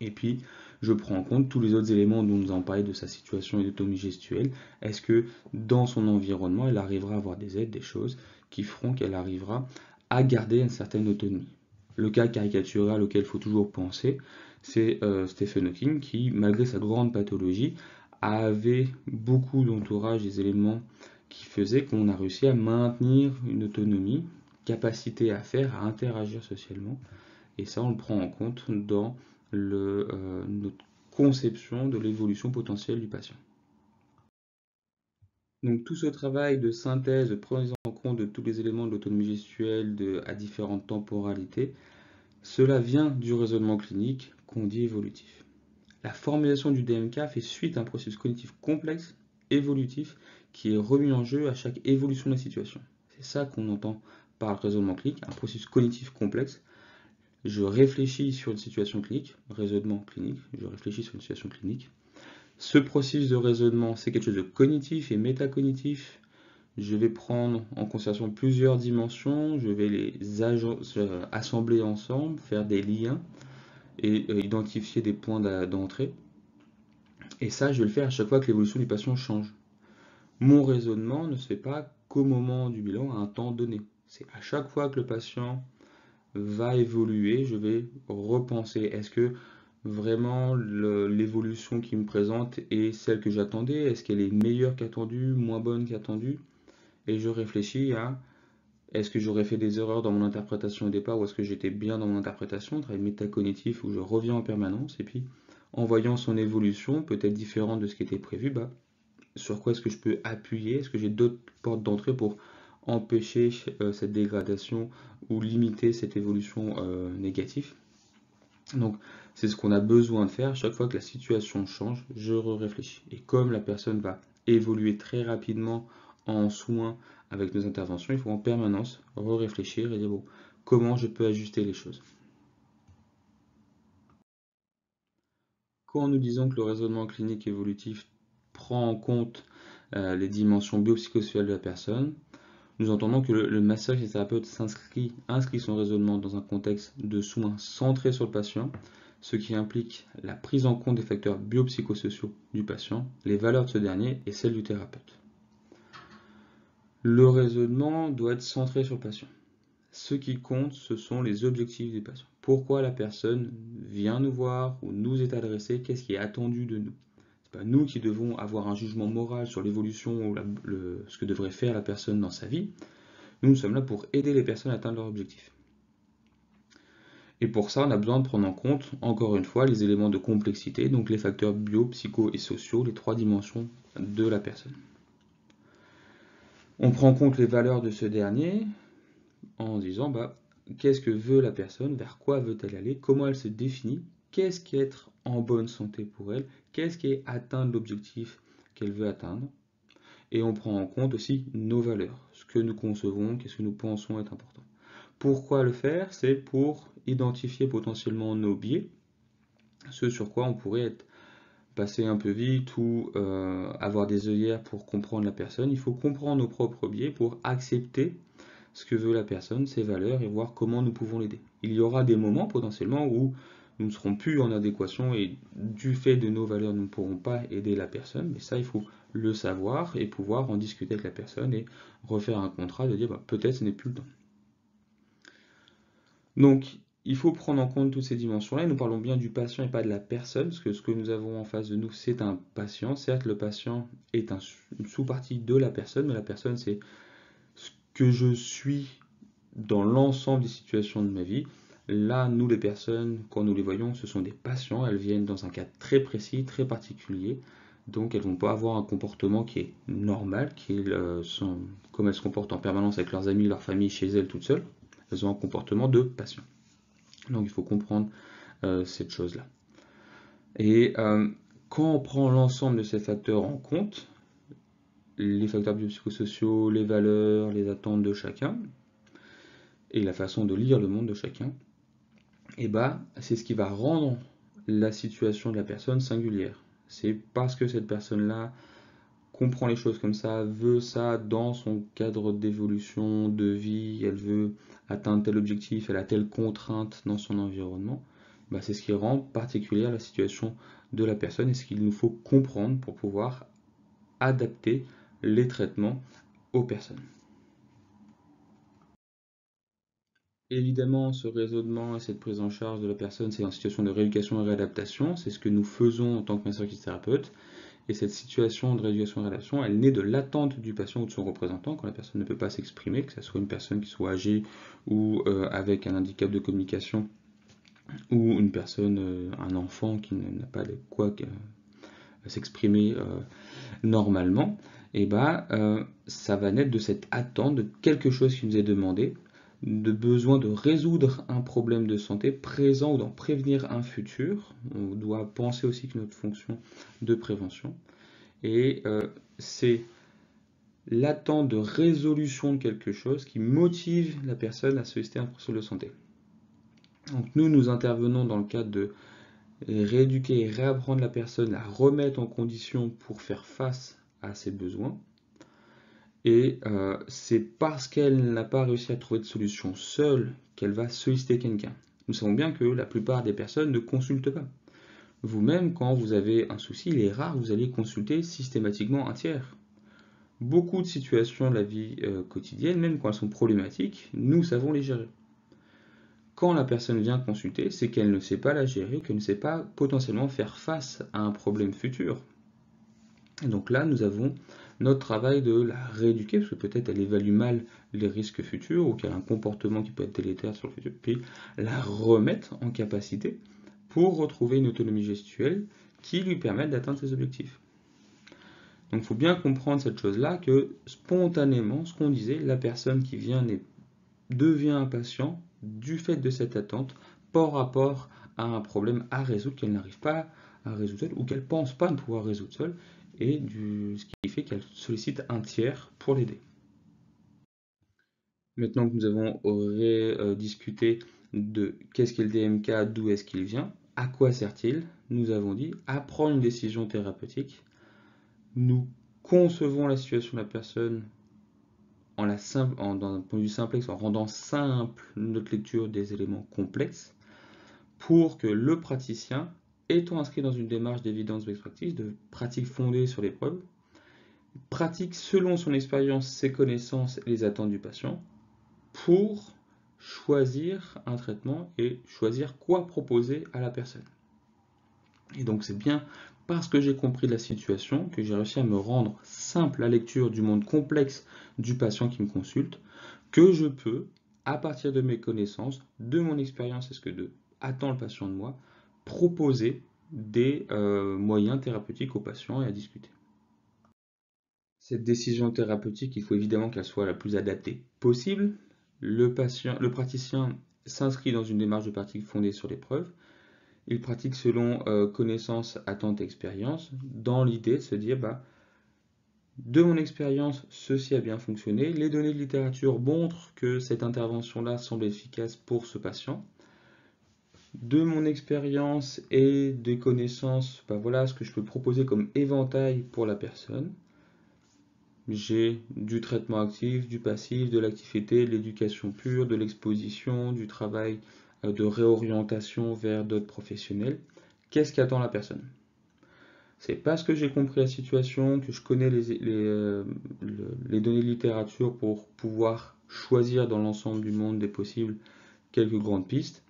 Et puis, je prends en compte tous les autres éléments dont nous avons parlé de sa situation et d'autonomie gestuelle. Est-ce que dans son environnement, elle arrivera à avoir des aides, des choses qui feront qu'elle arrivera à garder une certaine autonomie Le cas caricatural auquel il faut toujours penser, c'est euh, Stephen Hawking qui, malgré sa grande pathologie, avait beaucoup d'entourage des éléments qui faisaient qu'on a réussi à maintenir une autonomie, capacité à faire, à interagir socialement. Et ça, on le prend en compte dans euh, notre conception de l'évolution potentielle du patient. Donc tout ce travail de synthèse, de prenant en compte de tous les éléments de l'autonomie gestuelle à différentes temporalités, cela vient du raisonnement clinique qu'on dit évolutif. La formulation du DMK fait suite à un processus cognitif complexe, évolutif, qui est remis en jeu à chaque évolution de la situation. C'est ça qu'on entend par le raisonnement clinique, un processus cognitif complexe je réfléchis sur une situation clinique, raisonnement clinique, je réfléchis sur une situation clinique. Ce processus de raisonnement, c'est quelque chose de cognitif et métacognitif. Je vais prendre en considération plusieurs dimensions, je vais les euh, assembler ensemble, faire des liens et euh, identifier des points d'entrée. Et ça, je vais le faire à chaque fois que l'évolution du patient change. Mon raisonnement ne se fait pas qu'au moment du bilan, à un temps donné. C'est à chaque fois que le patient va évoluer, je vais repenser. Est-ce que vraiment l'évolution qui me présente est celle que j'attendais Est-ce qu'elle est meilleure qu'attendue, moins bonne qu'attendue Et je réfléchis à est-ce que j'aurais fait des erreurs dans mon interprétation au départ ou est-ce que j'étais bien dans mon interprétation, travail métacognitif où je reviens en permanence et puis en voyant son évolution peut-être différente de ce qui était prévu, bah, sur quoi est-ce que je peux appuyer Est-ce que j'ai d'autres portes d'entrée pour empêcher euh, cette dégradation ou limiter cette évolution euh, négative. Donc c'est ce qu'on a besoin de faire chaque fois que la situation change, je réfléchis. Et comme la personne va évoluer très rapidement en soins avec nos interventions, il faut en permanence réfléchir et dire bon, comment je peux ajuster les choses. Quand nous disons que le raisonnement clinique évolutif prend en compte euh, les dimensions biopsychosociales de la personne, nous entendons que le, massage des et thérapeute s'inscrit inscrit son raisonnement dans un contexte de soins centré sur le patient, ce qui implique la prise en compte des facteurs biopsychosociaux du patient, les valeurs de ce dernier et celles du thérapeute. Le raisonnement doit être centré sur le patient. Ce qui compte, ce sont les objectifs du patient. Pourquoi la personne vient nous voir ou nous est adressée Qu'est-ce qui est attendu de nous pas nous qui devons avoir un jugement moral sur l'évolution ou ce que devrait faire la personne dans sa vie. Nous, sommes là pour aider les personnes à atteindre leur objectif. Et pour ça, on a besoin de prendre en compte, encore une fois, les éléments de complexité, donc les facteurs bio, psycho et sociaux, les trois dimensions de la personne. On prend en compte les valeurs de ce dernier en disant bah, qu'est-ce que veut la personne, vers quoi veut-elle aller, comment elle se définit, qu'est-ce qui qu'être en bonne santé pour elle, qu'est-ce qui est atteindre l'objectif qu'elle veut atteindre. Et on prend en compte aussi nos valeurs, ce que nous concevons, qu'est-ce que nous pensons être important. Pourquoi le faire C'est pour identifier potentiellement nos biais, ce sur quoi on pourrait être passer un peu vite ou euh, avoir des œillères pour comprendre la personne. Il faut comprendre nos propres biais pour accepter ce que veut la personne, ses valeurs et voir comment nous pouvons l'aider. Il y aura des moments potentiellement où nous ne serons plus en adéquation et du fait de nos valeurs, nous ne pourrons pas aider la personne. Mais ça, il faut le savoir et pouvoir en discuter avec la personne et refaire un contrat de dire bah, peut-être ce n'est plus le temps. Donc, il faut prendre en compte toutes ces dimensions-là. Nous parlons bien du patient et pas de la personne, parce que ce que nous avons en face de nous, c'est un patient. Certes, le patient est une sous-partie de la personne, mais la personne, c'est ce que je suis dans l'ensemble des situations de ma vie. Là, nous, les personnes, quand nous les voyons, ce sont des patients, elles viennent dans un cadre très précis, très particulier, donc elles vont pas avoir un comportement qui est normal, qui euh, sont, comme elles se comportent en permanence avec leurs amis, leur famille, chez elles, toutes seules, elles ont un comportement de patient. Donc il faut comprendre euh, cette chose-là. Et euh, quand on prend l'ensemble de ces facteurs en compte, les facteurs biopsychosociaux, les valeurs, les attentes de chacun, et la façon de lire le monde de chacun, et eh bah, ben, c'est ce qui va rendre la situation de la personne singulière. C'est parce que cette personne-là comprend les choses comme ça, veut ça dans son cadre d'évolution, de vie, elle veut atteindre tel objectif, elle a telle contrainte dans son environnement, bah, c'est ce qui rend particulière la situation de la personne et ce qu'il nous faut comprendre pour pouvoir adapter les traitements aux personnes. Évidemment, ce raisonnement et cette prise en charge de la personne, c'est en situation de rééducation et réadaptation. C'est ce que nous faisons en tant que masseur-kinésithérapeute. Et cette situation de rééducation et réadaptation, elle naît de l'attente du patient ou de son représentant quand la personne ne peut pas s'exprimer, que ce soit une personne qui soit âgée ou euh, avec un handicap de communication ou une personne, euh, un enfant qui n'a pas de quoi euh, s'exprimer normalement, et eh bah, ben, ça va naître de cette attente de quelque chose qui nous est demandé de besoin de résoudre un problème de santé présent ou d'en prévenir un futur. On doit penser aussi que notre fonction de prévention. Et euh, c'est l'attente de résolution de quelque chose qui motive la personne à solliciter un processus de santé. Donc nous, nous intervenons dans le cadre de rééduquer et réapprendre la personne à remettre en condition pour faire face à ses besoins. Et euh, c'est parce qu'elle n'a pas réussi à trouver de solution seule qu'elle va solliciter quelqu'un. Nous savons bien que la plupart des personnes ne consultent pas. Vous-même, quand vous avez un souci, il est rare que vous allez consulter systématiquement un tiers. Beaucoup de situations de la vie euh, quotidienne, même quand elles sont problématiques, nous savons les gérer. Quand la personne vient consulter, c'est qu'elle ne sait pas la gérer, qu'elle ne sait pas potentiellement faire face à un problème futur. donc là, nous avons notre travail de la rééduquer, parce que peut-être elle évalue mal les risques futurs ou qu'elle a un comportement qui peut être délétère sur le futur, puis la remettre en capacité pour retrouver une autonomie gestuelle qui lui permette d'atteindre ses objectifs. Donc il faut bien comprendre cette chose-là, que spontanément, ce qu'on disait, la personne qui vient devient impatient du fait de cette attente par rapport à un problème à résoudre qu'elle n'arrive pas à résoudre ou qu'elle pense pas ne pouvoir résoudre seule, et du, ce qui qu'elle sollicite un tiers pour l'aider. Maintenant que nous avons euh, discuté de qu'est-ce qu'est le DMK, d'où est-ce qu'il vient, à quoi sert-il Nous avons dit à prendre une décision thérapeutique. Nous concevons la situation de la personne en la dans un point de vue simple en rendant simple notre lecture des éléments complexes, pour que le praticien, étant inscrit dans une démarche d'évidence-based practice, de pratique fondée sur les preuves, pratique selon son expérience, ses connaissances et les attentes du patient pour choisir un traitement et choisir quoi proposer à la personne. Et donc c'est bien parce que j'ai compris la situation que j'ai réussi à me rendre simple la lecture du monde complexe du patient qui me consulte, que je peux, à partir de mes connaissances, de mon expérience et ce que de, attend le patient de moi, proposer des euh, moyens thérapeutiques au patient et à discuter. Cette décision thérapeutique, il faut évidemment qu'elle soit la plus adaptée possible. Le, praticien s'inscrit dans une démarche de pratique fondée sur l'épreuve. Il pratique selon connaissances, euh, connaissance, attente expérience, dans l'idée de se dire bah, de mon expérience, ceci a bien fonctionné. Les données de littérature montrent que cette intervention-là semble efficace pour ce patient. De mon expérience et des connaissances, bah, voilà ce que je peux proposer comme éventail pour la personne j'ai du traitement actif, du passif, de l'activité, de l'éducation pure, de l'exposition, du travail euh, de réorientation vers d'autres professionnels. Qu'est-ce qu'attend la personne C'est parce que j'ai compris la situation, que je connais euh, les, données de littérature pour pouvoir choisir dans l'ensemble du monde des possibles quelques grandes pistes.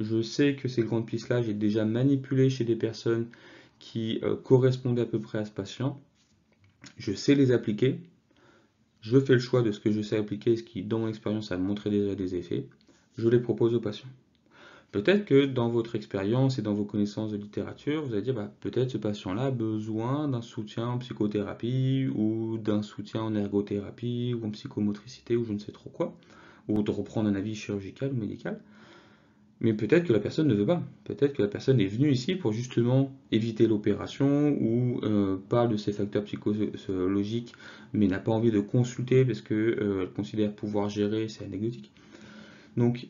Je sais que ces grandes pistes-là, j'ai déjà manipulé chez des personnes qui euh, correspondent à peu près à ce patient je sais les appliquer, je fais le choix de ce que je sais appliquer, ce qui, dans mon expérience, a montré déjà des effets, je les propose aux patients. Peut-être que dans votre expérience et dans vos connaissances de littérature, vous allez dire, bah, peut-être ce patient-là a besoin d'un soutien en psychothérapie ou d'un soutien en ergothérapie ou en psychomotricité ou je ne sais trop quoi, ou de reprendre un avis chirurgical ou médical. Mais peut-être que la personne ne veut pas. Peut-être que la personne est venue ici pour justement éviter l'opération ou euh, parle de ses facteurs psychologiques mais n'a pas envie de consulter parce qu'elle euh, considère pouvoir gérer, c'est anecdotique. Donc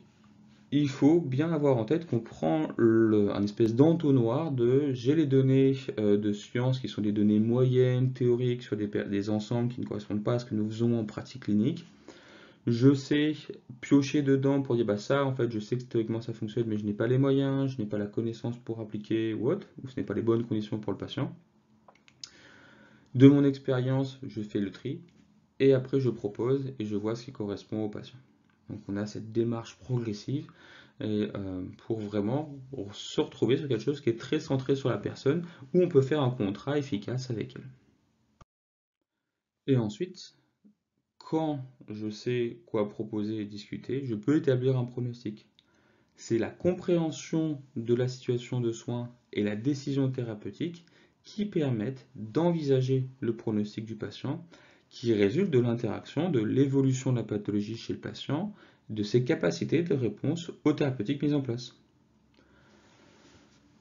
il faut bien avoir en tête qu'on prend un espèce d'entonnoir de j'ai les données euh, de science qui sont des données moyennes, théoriques sur des ensembles qui ne correspondent pas à ce que nous faisons en pratique clinique je sais piocher dedans pour dire bah ça en fait je sais que théoriquement ça fonctionne mais je n'ai pas les moyens, je n'ai pas la connaissance pour appliquer ou ou ce n'est pas les bonnes conditions pour le patient. De mon expérience, je fais le tri et après je propose et je vois ce qui correspond au patient. Donc on a cette démarche progressive euh, pour vraiment se retrouver sur quelque chose qui est très centré sur la personne où on peut faire un contrat efficace avec elle. Et ensuite, quand je sais quoi proposer et discuter, je peux établir un pronostic. C'est la compréhension de la situation de soins et la décision thérapeutique qui permettent d'envisager le pronostic du patient qui résulte de l'interaction de l'évolution de la pathologie chez le patient, de ses capacités de réponse aux thérapeutiques mises en place.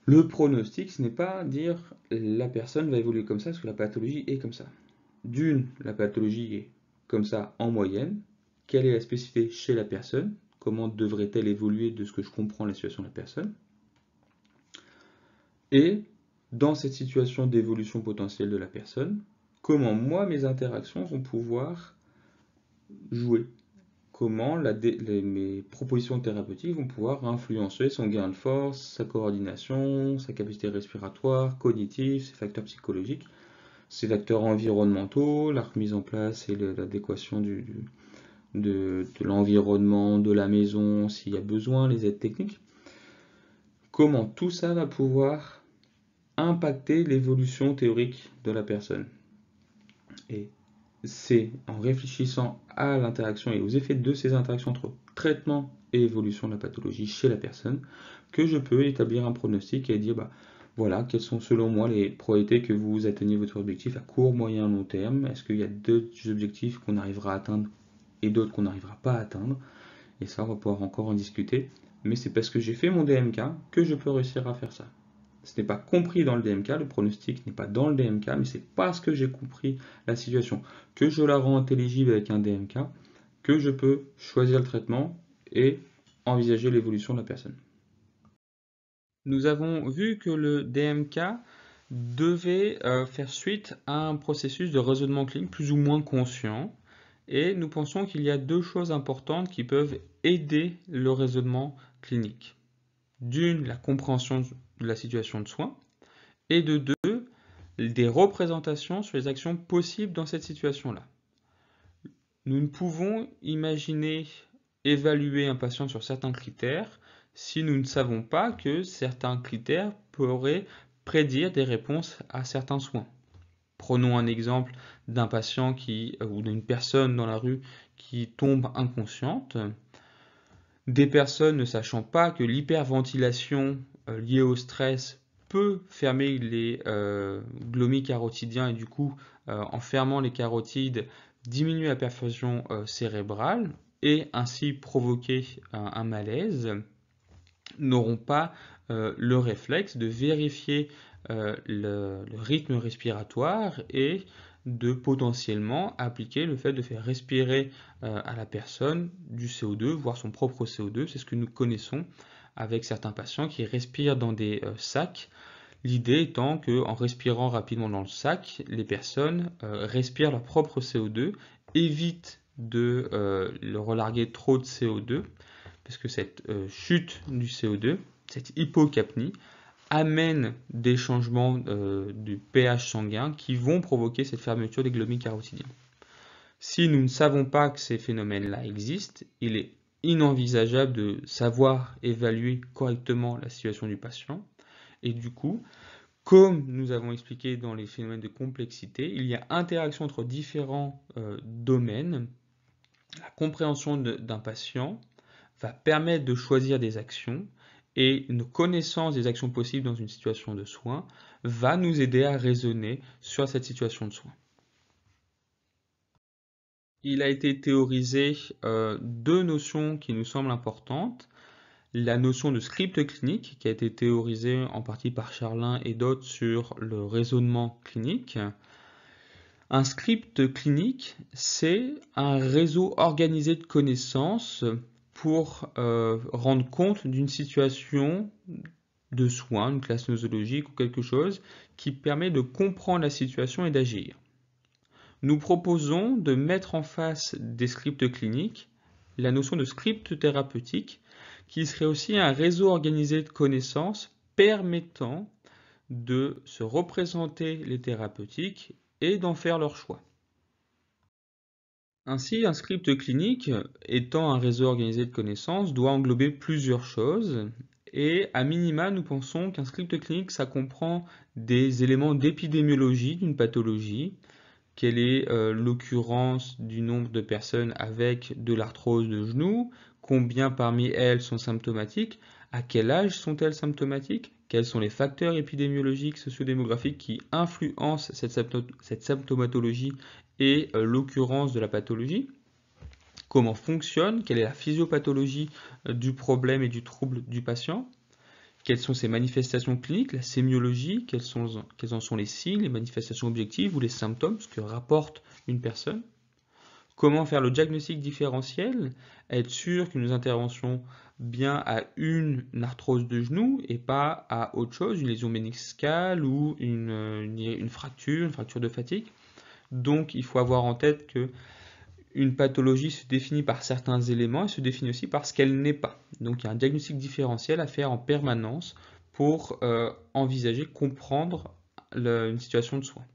Le pronostic, ce n'est pas dire la personne va évoluer comme ça parce que la pathologie est comme ça. D'une, la pathologie est comme ça en moyenne, quelle est la spécificité chez la personne, comment devrait-elle évoluer de ce que je comprends la situation de la personne, et dans cette situation d'évolution potentielle de la personne, comment moi mes interactions vont pouvoir jouer, comment mes propositions thérapeutiques vont pouvoir influencer son gain de force, sa coordination, sa capacité respiratoire, cognitive, ses facteurs psychologiques, ces facteurs environnementaux, la remise en place et l'adéquation de, de l'environnement, de la maison, s'il y a besoin, les aides techniques. Comment tout ça va pouvoir impacter l'évolution théorique de la personne. Et c'est en réfléchissant à l'interaction et aux effets de ces interactions entre traitement et évolution de la pathologie chez la personne que je peux établir un pronostic et dire bah, voilà, quelles sont selon moi les probabilités que vous atteignez votre objectif à court, moyen, long terme Est-ce qu'il y a deux objectifs qu'on arrivera à atteindre et d'autres qu'on n'arrivera pas à atteindre Et ça, on va pouvoir encore en discuter. Mais c'est parce que j'ai fait mon DMK que je peux réussir à faire ça. Ce n'est pas compris dans le DMK, le pronostic n'est pas dans le DMK, mais c'est parce que j'ai compris la situation, que je la rends intelligible avec un DMK, que je peux choisir le traitement et envisager l'évolution de la personne nous avons vu que le DMK devait euh, faire suite à un processus de raisonnement clinique plus ou moins conscient. Et nous pensons qu'il y a deux choses importantes qui peuvent aider le raisonnement clinique. D'une, la compréhension de la situation de soins. Et de deux, des représentations sur les actions possibles dans cette situation-là. Nous ne pouvons imaginer évaluer un patient sur certains critères si nous ne savons pas que certains critères pourraient prédire des réponses à certains soins. Prenons un exemple d'un patient qui, euh, ou d'une personne dans la rue qui tombe inconsciente. Des personnes ne sachant pas que l'hyperventilation euh, liée au stress peut fermer les euh, glomies carotidiens et du coup, en fermant les carotides, diminuer la perfusion cérébrale et ainsi provoquer un malaise n'auront pas euh, le réflexe de vérifier euh, le, rythme respiratoire et de potentiellement appliquer le fait de faire respirer euh, à la personne du CO2, voire son propre CO2. C'est ce que nous connaissons avec certains patients qui respirent dans des sacs. L'idée étant qu'en respirant rapidement dans le sac, les personnes respirent leur propre CO2, évitent de relarguer trop de CO2 parce que cette euh, chute du CO2, cette hypocapnie, amène des changements euh, du pH sanguin qui vont provoquer cette fermeture des globules carotidiennes. Si nous ne savons pas que ces phénomènes-là existent, il est inenvisageable de savoir évaluer correctement la situation du patient. Et du coup, comme nous avons expliqué dans les phénomènes de complexité, il y a interaction entre différents euh, domaines, la compréhension d'un patient, va permettre de choisir des actions et une connaissance des actions possibles dans une situation de soins va nous aider à raisonner sur cette situation de soins. Il a été théorisé euh, deux notions qui nous semblent importantes. La notion de script clinique qui a été théorisée en partie par Charlin et d'autres sur le raisonnement clinique. Un script clinique, c'est un réseau organisé de connaissances pour euh, rendre compte d'une situation de soins, une classe nosologique ou quelque chose qui permet de comprendre la situation et d'agir. Nous proposons de mettre en face des scripts cliniques la notion de script thérapeutique qui serait aussi un réseau organisé de connaissances permettant de se représenter les thérapeutiques et d'en faire leur choix. Ainsi, un script clinique, étant un réseau organisé de connaissances, doit englober plusieurs choses. Et à minima, nous pensons qu'un script clinique, ça comprend des éléments d'épidémiologie d'une pathologie, quelle est euh, l'occurrence du nombre de personnes avec de l'arthrose de genou, combien parmi elles sont symptomatiques, à quel âge sont-elles symptomatiques, quels sont les facteurs épidémiologiques, sociodémographiques qui influencent cette, symptomatologie et euh, l'occurrence de la pathologie Comment fonctionne Quelle est la physiopathologie euh, du problème et du trouble du patient quelles sont ses manifestations cliniques, la sémiologie, quels, quels en sont les signes, les manifestations objectives ou les symptômes, ce que rapporte une personne. Comment faire le diagnostic différentiel Être sûr que nous interventions bien à une, arthrose de genou et pas à autre chose, une lésion méniscale ou une, fracture, une fracture de fatigue. Donc il faut avoir en tête que une pathologie se définit par certains éléments et se définit aussi par ce qu'elle n'est pas. Donc il y a un diagnostic différentiel à faire en permanence pour euh, envisager, comprendre une situation de soins.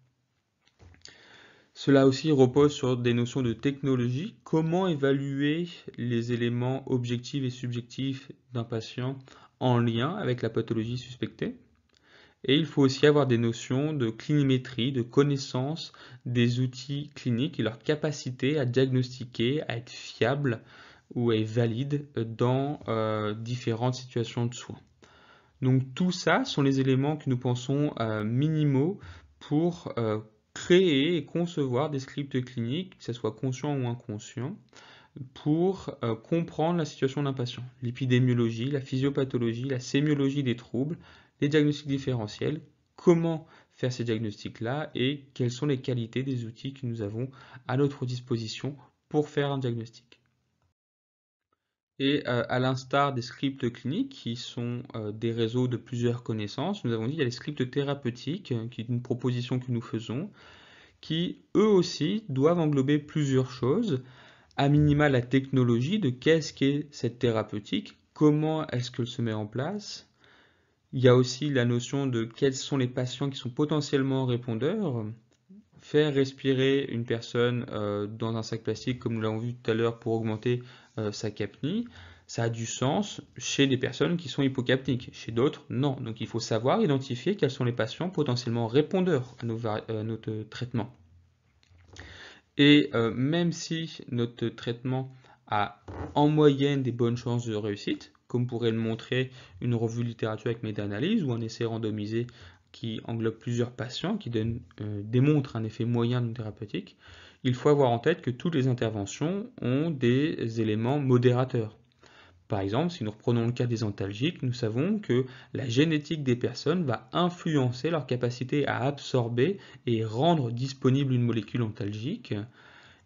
Cela aussi repose sur des notions de technologie. Comment évaluer les éléments objectifs et subjectifs d'un patient en lien avec la pathologie suspectée Et il faut aussi avoir des notions de clinimétrie, de connaissance des outils cliniques et leur capacité à diagnostiquer, à être fiable ou à être valide dans euh, différentes situations de soins. Donc tout ça sont les éléments que nous pensons euh, minimaux pour euh, créer et concevoir des scripts cliniques, que ce soit conscient ou inconscient, pour euh, comprendre la situation d'un patient. L'épidémiologie, la physiopathologie, la sémiologie des troubles, les diagnostics différentiels, comment faire ces diagnostics-là et quelles sont les qualités des outils que nous avons à notre disposition pour faire un diagnostic. Et euh, à l'instar des scripts cliniques, qui sont euh, des réseaux de plusieurs connaissances, nous avons dit qu'il y a les scripts thérapeutiques, euh, qui est une proposition que nous faisons, qui eux aussi doivent englober plusieurs choses, à minima la technologie de qu'est-ce qu'est cette thérapeutique, comment est-ce qu'elle se met en place. Il y a aussi la notion de quels sont les patients qui sont potentiellement répondeurs. Faire respirer une personne dans un sac plastique, comme nous l'avons vu tout à l'heure, pour augmenter euh, sa capnie, ça a du sens chez des personnes qui sont hypocapniques, chez d'autres non. Donc il faut savoir identifier quels sont les patients potentiellement répondeurs à, euh, notre traitement. Et euh, même si notre traitement a en moyenne des bonnes chances de réussite, comme pourrait le montrer une revue littérature avec méta-analyse ou un essai randomisé qui englobe plusieurs patients, qui démontrent démontre un effet moyen d'une thérapeutique, il faut avoir en tête que toutes les interventions ont des éléments modérateurs. Par exemple, si nous reprenons le cas des antalgiques, nous savons que la génétique des personnes va influencer leur capacité à absorber et rendre disponible une molécule antalgique.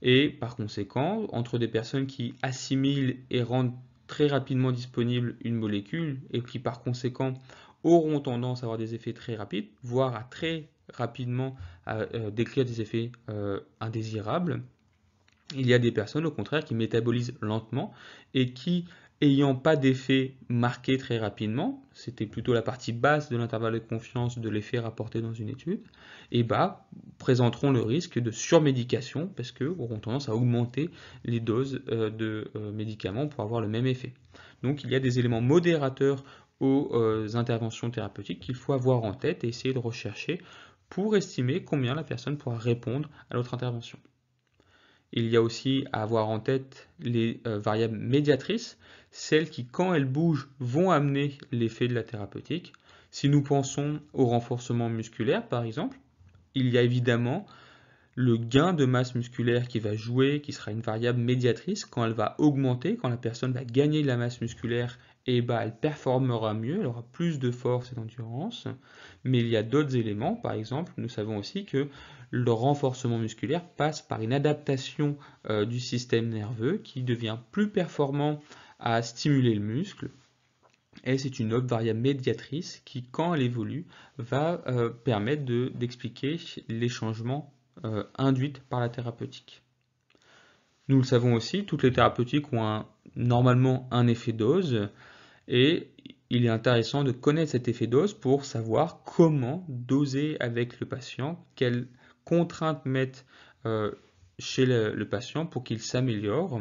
Et par conséquent, entre des personnes qui assimilent et rendent très rapidement disponible une molécule et qui par conséquent auront tendance à avoir des effets très rapides, voire à très rapidement à euh, décrire des effets euh, indésirables. Il y a des personnes au contraire qui métabolisent lentement et qui, ayant pas d'effet marqué très rapidement, c'était plutôt la partie basse de l'intervalle de confiance de l'effet rapporté dans une étude, et eh bah, ben, présenteront le risque de surmédication parce qu'auront tendance à augmenter les doses euh, de médicaments pour avoir le même effet. Donc il y a des éléments modérateurs aux interventions thérapeutiques qu'il faut avoir en tête et essayer de rechercher pour estimer combien la personne pourra répondre à notre intervention. Il y a aussi à avoir en tête les euh, variables médiatrices, celles qui, quand elles bougent, vont amener l'effet de la thérapeutique. Si nous pensons au renforcement musculaire, par exemple, il y a évidemment le gain de masse musculaire qui va jouer, qui sera une variable médiatrice quand elle va augmenter, quand la personne va gagner de la masse musculaire et bah, elle performera mieux, elle aura plus de force et d'endurance. Mais il y a d'autres éléments, par exemple, nous savons aussi que le renforcement musculaire passe par une adaptation euh, du système nerveux qui devient plus performant à stimuler le muscle. Et c'est une autre variable médiatrice qui, quand elle évolue, va euh, permettre d'expliquer les changements euh, induits par la thérapeutique. Nous le savons aussi, toutes les thérapeutiques ont normalement un effet dose. Et il est intéressant de connaître cet effet dose pour savoir comment doser avec le patient, quelles contraintes mettre euh, chez le, patient pour qu'il s'améliore.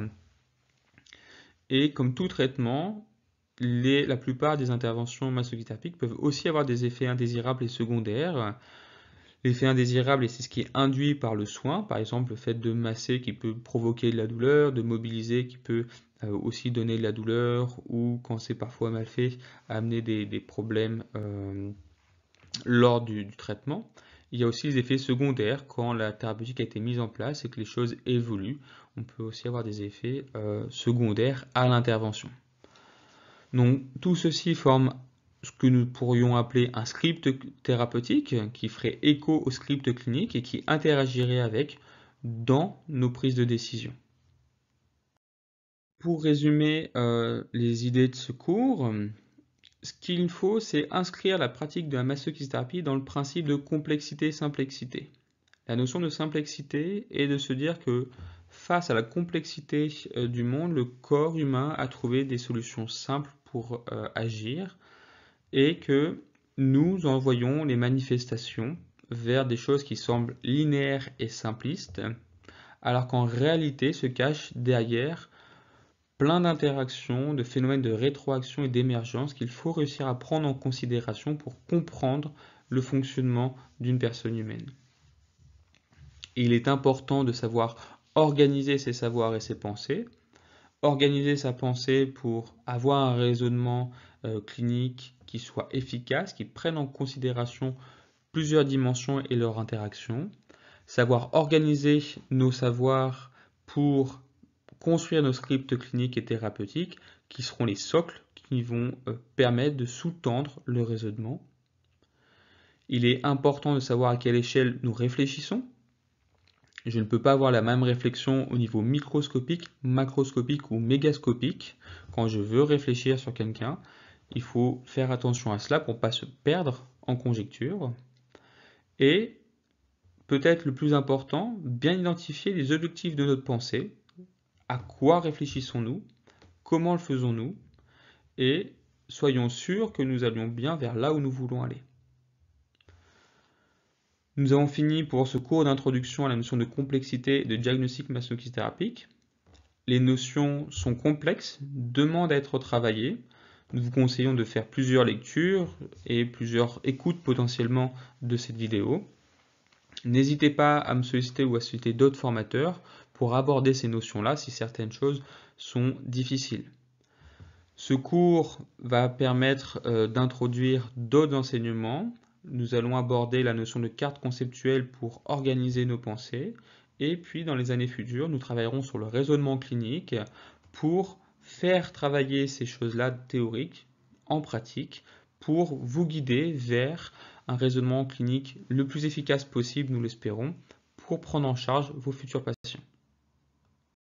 Et comme tout traitement, la plupart des interventions masochithérapiques peuvent aussi avoir des effets indésirables et secondaires. L'effet indésirable, c'est ce qui est induit par le soin, par exemple le fait de masser qui peut provoquer de la douleur, de mobiliser qui peut euh, aussi donner de la douleur ou quand c'est parfois mal fait, amener des, problèmes euh, lors du, traitement. Il y a aussi les effets secondaires quand la thérapeutique a été mise en place et que les choses évoluent. On peut aussi avoir des effets euh, secondaires à l'intervention. Donc tout ceci forme ce que nous pourrions appeler un script thérapeutique qui ferait écho au script clinique et qui interagirait avec dans nos prises de décision. Pour résumer euh, les idées de ce cours, ce qu'il faut, c'est inscrire la pratique de la masochistérapie dans le principe de complexité-simplexité. La notion de simplexité est de se dire que face à la complexité euh, du monde, le corps humain a trouvé des solutions simples pour euh, agir et que nous envoyons les manifestations vers des choses qui semblent linéaires et simplistes, alors qu'en réalité se cache derrière plein d'interactions, de phénomènes de rétroaction et d'émergence qu'il faut réussir à prendre en considération pour comprendre le fonctionnement d'une personne humaine. il est important de savoir organiser ses savoirs et ses pensées, organiser sa pensée pour avoir un raisonnement euh, clinique qui soit efficace, qui prenne en considération plusieurs dimensions et leurs interactions, savoir organiser nos savoirs pour construire nos scripts cliniques et thérapeutiques qui seront les socles qui vont euh, permettre de sous-tendre le raisonnement. Il est important de savoir à quelle échelle nous réfléchissons. Je ne peux pas avoir la même réflexion au niveau microscopique, macroscopique ou mégascopique quand je veux réfléchir sur quelqu'un. Il faut faire attention à cela pour ne pas se perdre en conjecture. Et peut-être le plus important, bien identifier les objectifs de notre pensée, à quoi réfléchissons-nous, comment le faisons-nous, et soyons sûrs que nous allions bien vers là où nous voulons aller. Nous avons fini pour ce cours d'introduction à la notion de complexité de diagnostic masochistérapique. Les notions sont complexes, demandent à être travaillées. Nous vous conseillons de faire plusieurs lectures et plusieurs écoutes potentiellement de cette vidéo. N'hésitez pas à me solliciter ou à solliciter d'autres formateurs pour aborder ces notions-là si certaines choses sont difficiles. Ce cours va permettre euh, d'introduire d'autres enseignements. Nous allons aborder la notion de carte conceptuelle pour organiser nos pensées. Et puis, dans les années futures, nous travaillerons sur le raisonnement clinique pour faire travailler ces choses-là théoriques en pratique pour vous guider vers un raisonnement clinique le plus efficace possible, nous l'espérons, pour prendre en charge vos futurs patients.